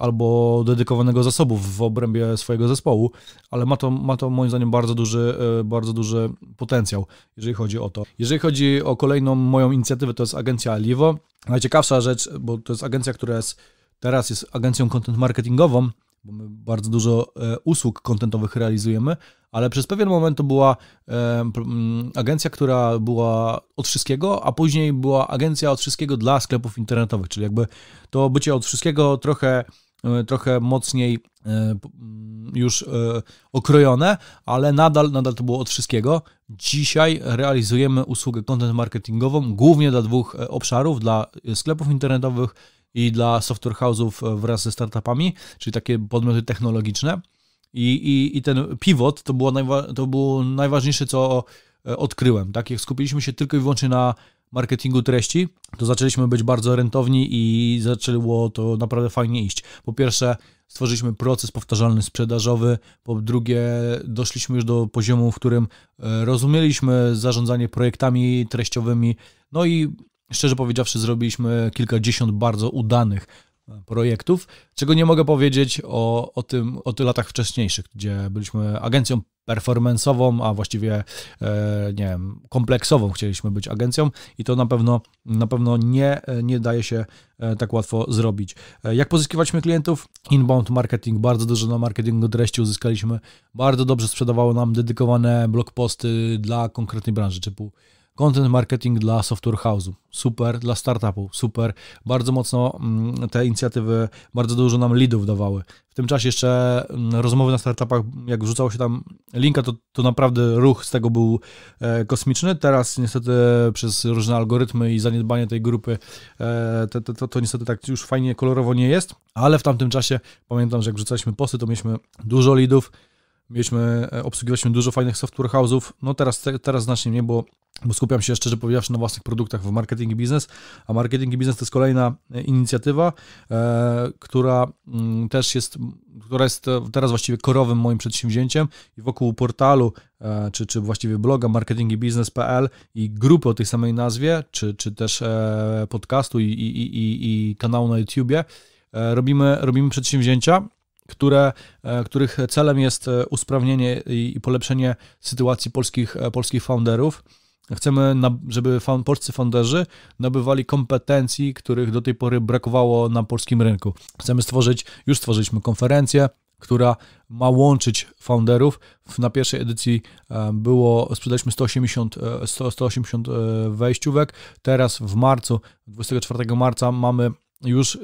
albo dedykowanego zasobów w obrębie swojego zespołu, ale ma to, ma to moim zdaniem bardzo duży, bardzo duży potencjał, jeżeli chodzi o to. Jeżeli chodzi o kolejną moją inicjatywę, to jest agencja Livo. Najciekawsza rzecz, bo to jest agencja, która jest teraz jest agencją content marketingową, bo my bardzo dużo e, usług kontentowych realizujemy, ale przez pewien moment to była e, mm, agencja, która była od wszystkiego, a później była agencja od wszystkiego dla sklepów internetowych, czyli jakby to bycie od wszystkiego trochę E, trochę mocniej e, mm, już e, okrojone, ale nadal, nadal to było od wszystkiego. Dzisiaj realizujemy usługę content marketingową głównie dla dwóch obszarów, dla sklepów internetowych i dla software house'ów wraz ze startupami, czyli takie podmioty technologiczne. I, i, i ten pivot to było, najwa- to było najważniejsze, co odkryłem. Tak? Jak skupiliśmy się tylko i wyłącznie na marketingu treści, to zaczęliśmy być bardzo rentowni i zaczęło to naprawdę fajnie iść. Po pierwsze, stworzyliśmy proces powtarzalny sprzedażowy, po drugie, doszliśmy już do poziomu, w którym e, rozumieliśmy zarządzanie projektami treściowymi, no i szczerze powiedziawszy, zrobiliśmy kilkadziesiąt bardzo udanych projektów, czego nie mogę powiedzieć o, o, tym, o tych latach wcześniejszych, gdzie byliśmy agencją performanceową, a właściwie e, nie wiem, kompleksową chcieliśmy być agencją i to na pewno, na pewno nie, nie daje się e, tak łatwo zrobić. E, jak pozyskiwaliśmy klientów? Inbound marketing, bardzo dużo na marketingu treści uzyskaliśmy, bardzo dobrze sprzedawało nam dedykowane blog posty dla konkretnej branży, typu Content marketing dla software house'u, super, dla startupu, super. Bardzo mocno mm, te inicjatywy, bardzo dużo nam leadów dawały. W tym czasie jeszcze mm, rozmowy na startupach, jak wrzucało się tam linka, to, to naprawdę ruch z tego był e, kosmiczny. Teraz niestety przez różne algorytmy i zaniedbanie tej grupy to, e, to, to, to niestety tak już fajnie kolorowo nie jest, ale w tamtym czasie pamiętam, że jak wrzucaliśmy posty, to mieliśmy dużo leadów, mieliśmy, e, obsługiwaliśmy dużo fajnych software house'ów, no teraz, teraz znacznie mniej, bo, bo skupiam się szczerze powiedziawszy na własnych produktach w marketing i biznes, a marketing i biznes to jest kolejna e, inicjatywa, e, która m, mm, też jest, która jest e, teraz właściwie korowym moim przedsięwzięciem i wokół portalu, e, czy, czy właściwie bloga marketingibiznes.pl i grupy o tej samej nazwie, czy, czy też e, podcastu i, i, i, i kanału na YouTubie, robimy, robimy przedsięwzięcia, które, e, których celem jest e, usprawnienie i polepszenie sytuacji polskich, e, polskich founderów. Chcemy, żeby polscy founderzy nabywali kompetencji, których do tej pory brakowało na polskim rynku. Chcemy stworzyć, już stworzyliśmy konferencję, która ma łączyć founderów. Na pierwszej edycji było, sprzedaliśmy 180, 180 wejściówek. Teraz w marcu, 24 marca mamy już,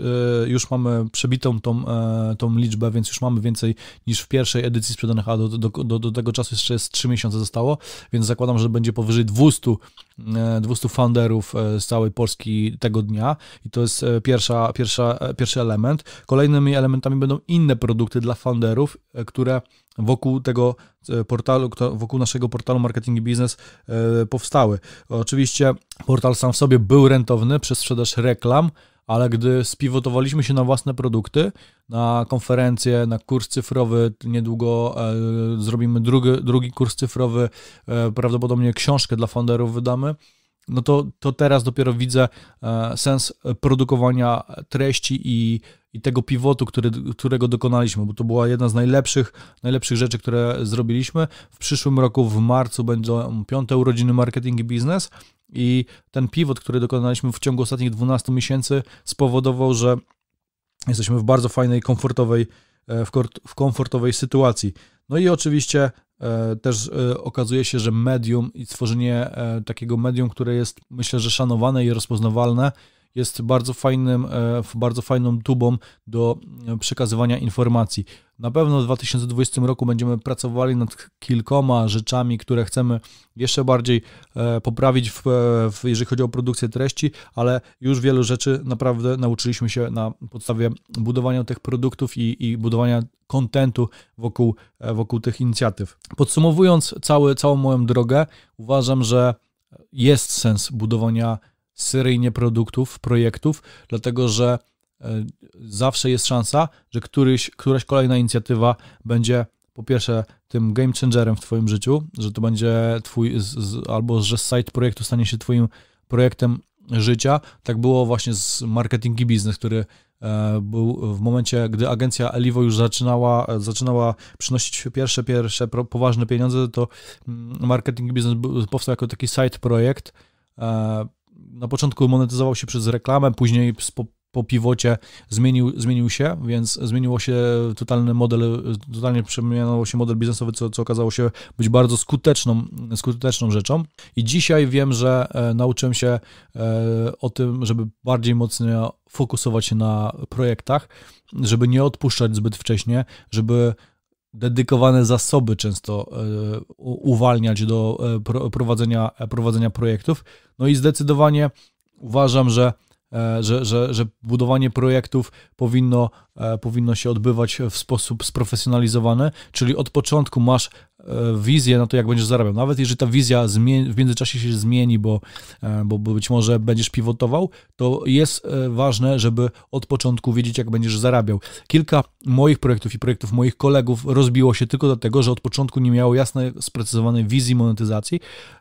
e, już mamy przebitą tą, e, tą liczbę, więc już mamy więcej niż w pierwszej edycji sprzedanych, a do, do, do, do tego czasu jeszcze jest 3 miesiące zostało, więc zakładam, że będzie powyżej 200, 200 e, founderów z całej Polski tego dnia i to jest pierwsza, pierwsza, pierwszy element. Kolejnymi elementami będą inne produkty dla founderów, które wokół tego portalu, wokół naszego portalu Marketing i Biznes powstały. Oczywiście portal sam w sobie był rentowny przez sprzedaż reklam, ale gdy spiwotowaliśmy się na własne produkty, na konferencję, na kurs cyfrowy, niedługo e, zrobimy drugi, drugi kurs cyfrowy, e, prawdopodobnie książkę dla founderów wydamy, no to, to teraz dopiero widzę e, sens produkowania treści i, i tego pivotu, który, którego dokonaliśmy, bo to była jedna z najlepszych, najlepszych rzeczy, które zrobiliśmy. W przyszłym roku, w marcu, będą piąte urodziny Marketing i Biznes, i ten pivot, który dokonaliśmy w ciągu ostatnich 12 miesięcy, spowodował, że jesteśmy w bardzo fajnej, komfortowej, e, w komfortowej sytuacji. No i oczywiście e, też e, okazuje się, że medium i tworzenie takiego medium, które jest myślę, że szanowane i rozpoznawalne, jest bardzo, fajnym, e, bardzo fajną tubą do e, przekazywania informacji. Na pewno w 2020 roku będziemy pracowali nad kilkoma rzeczami, które chcemy jeszcze bardziej e, poprawić, w, w, jeżeli chodzi o produkcję treści, ale już wielu rzeczy naprawdę nauczyliśmy się na podstawie budowania tych produktów i, i budowania kontentu wokół, wokół tych inicjatyw. Podsumowując cały, całą moją drogę, uważam, że jest sens budowania seryjnie produktów, projektów, dlatego że e, zawsze jest szansa, że któryś, któraś kolejna inicjatywa będzie po pierwsze tym game changerem w Twoim życiu, że to będzie Twój, z, z, albo że site projektu stanie się Twoim projektem życia. Tak było właśnie z Marketing i Biznes, który e, był w momencie, gdy agencja Elivo już zaczynała, e, zaczynała przynosić pierwsze, pierwsze pro, poważne pieniądze, to mm, Marketing i Biznes powstał jako taki site projekt, e, na początku monetyzował się przez reklamę, później po, po piwocie zmienił, zmienił się, więc zmieniło się totalny model, totalnie przemianował się model biznesowy, co, co okazało się być bardzo skuteczną, skuteczną rzeczą. I dzisiaj wiem, że e, nauczyłem się e, o tym, żeby bardziej mocno fokusować się na projektach, żeby nie odpuszczać zbyt wcześnie, żeby dedykowane zasoby często e, uwalniać do e, prowadzenia, e, prowadzenia projektów. No i zdecydowanie uważam, że, że, że, że budowanie projektów powinno, powinno się odbywać w sposób sprofesjonalizowany, czyli od początku masz E, wizję na to, jak będziesz zarabiał. Nawet jeżeli ta wizja w międzyczasie się zmieni, e, bo, bo być może będziesz pivotował, to jest e, ważne, żeby od początku wiedzieć, jak będziesz zarabiał. Kilka moich projektów i projektów moich kolegów rozbiło się tylko dlatego, że od początku nie miało jasnej, sprecyzowanej wizji monetyzacji,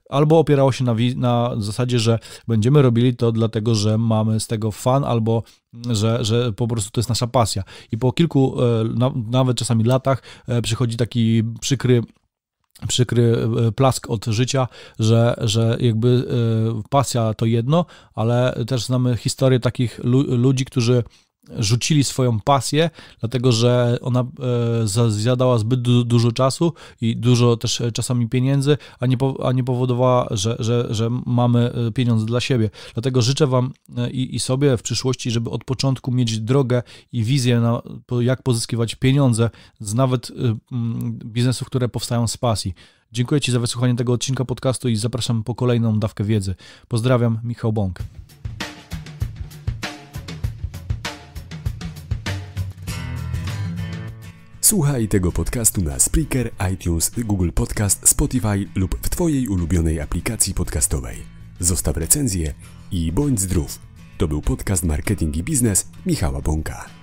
albo opierało się na, na zasadzie, że będziemy robili to dlatego, że mamy z tego fan, albo mm, że, że po prostu to jest nasza pasja. I po kilku, nawet czasami latach, przychodzi taki przykry przykry e, plask od życia, że, że jakby e, pasja to jedno, ale też znamy historię takich ludzi, którzy rzucili swoją pasję, dlatego że ona e, zjadała zbyt dużo czasu i dużo też e, czasami pieniędzy, a nie, a nie powodowała, że, że, że mamy e, pieniądze dla siebie. Dlatego życzę Wam i, sobie w przyszłości, żeby od początku mieć drogę i wizję, na, jak pozyskiwać pieniądze z nawet biznesów, które powstają z pasji. Dziękuję Ci za wysłuchanie tego odcinka podcastu i zapraszam po kolejną dawkę wiedzy. Pozdrawiam, Michał Bąk. Słuchaj tego podcastu na Spreaker, iTunes, Google Podcast, Spotify lub w Twojej ulubionej aplikacji podcastowej. Zostaw recenzję i bądź zdrów. To był podcast Marketing i Biznes Michała Bąka.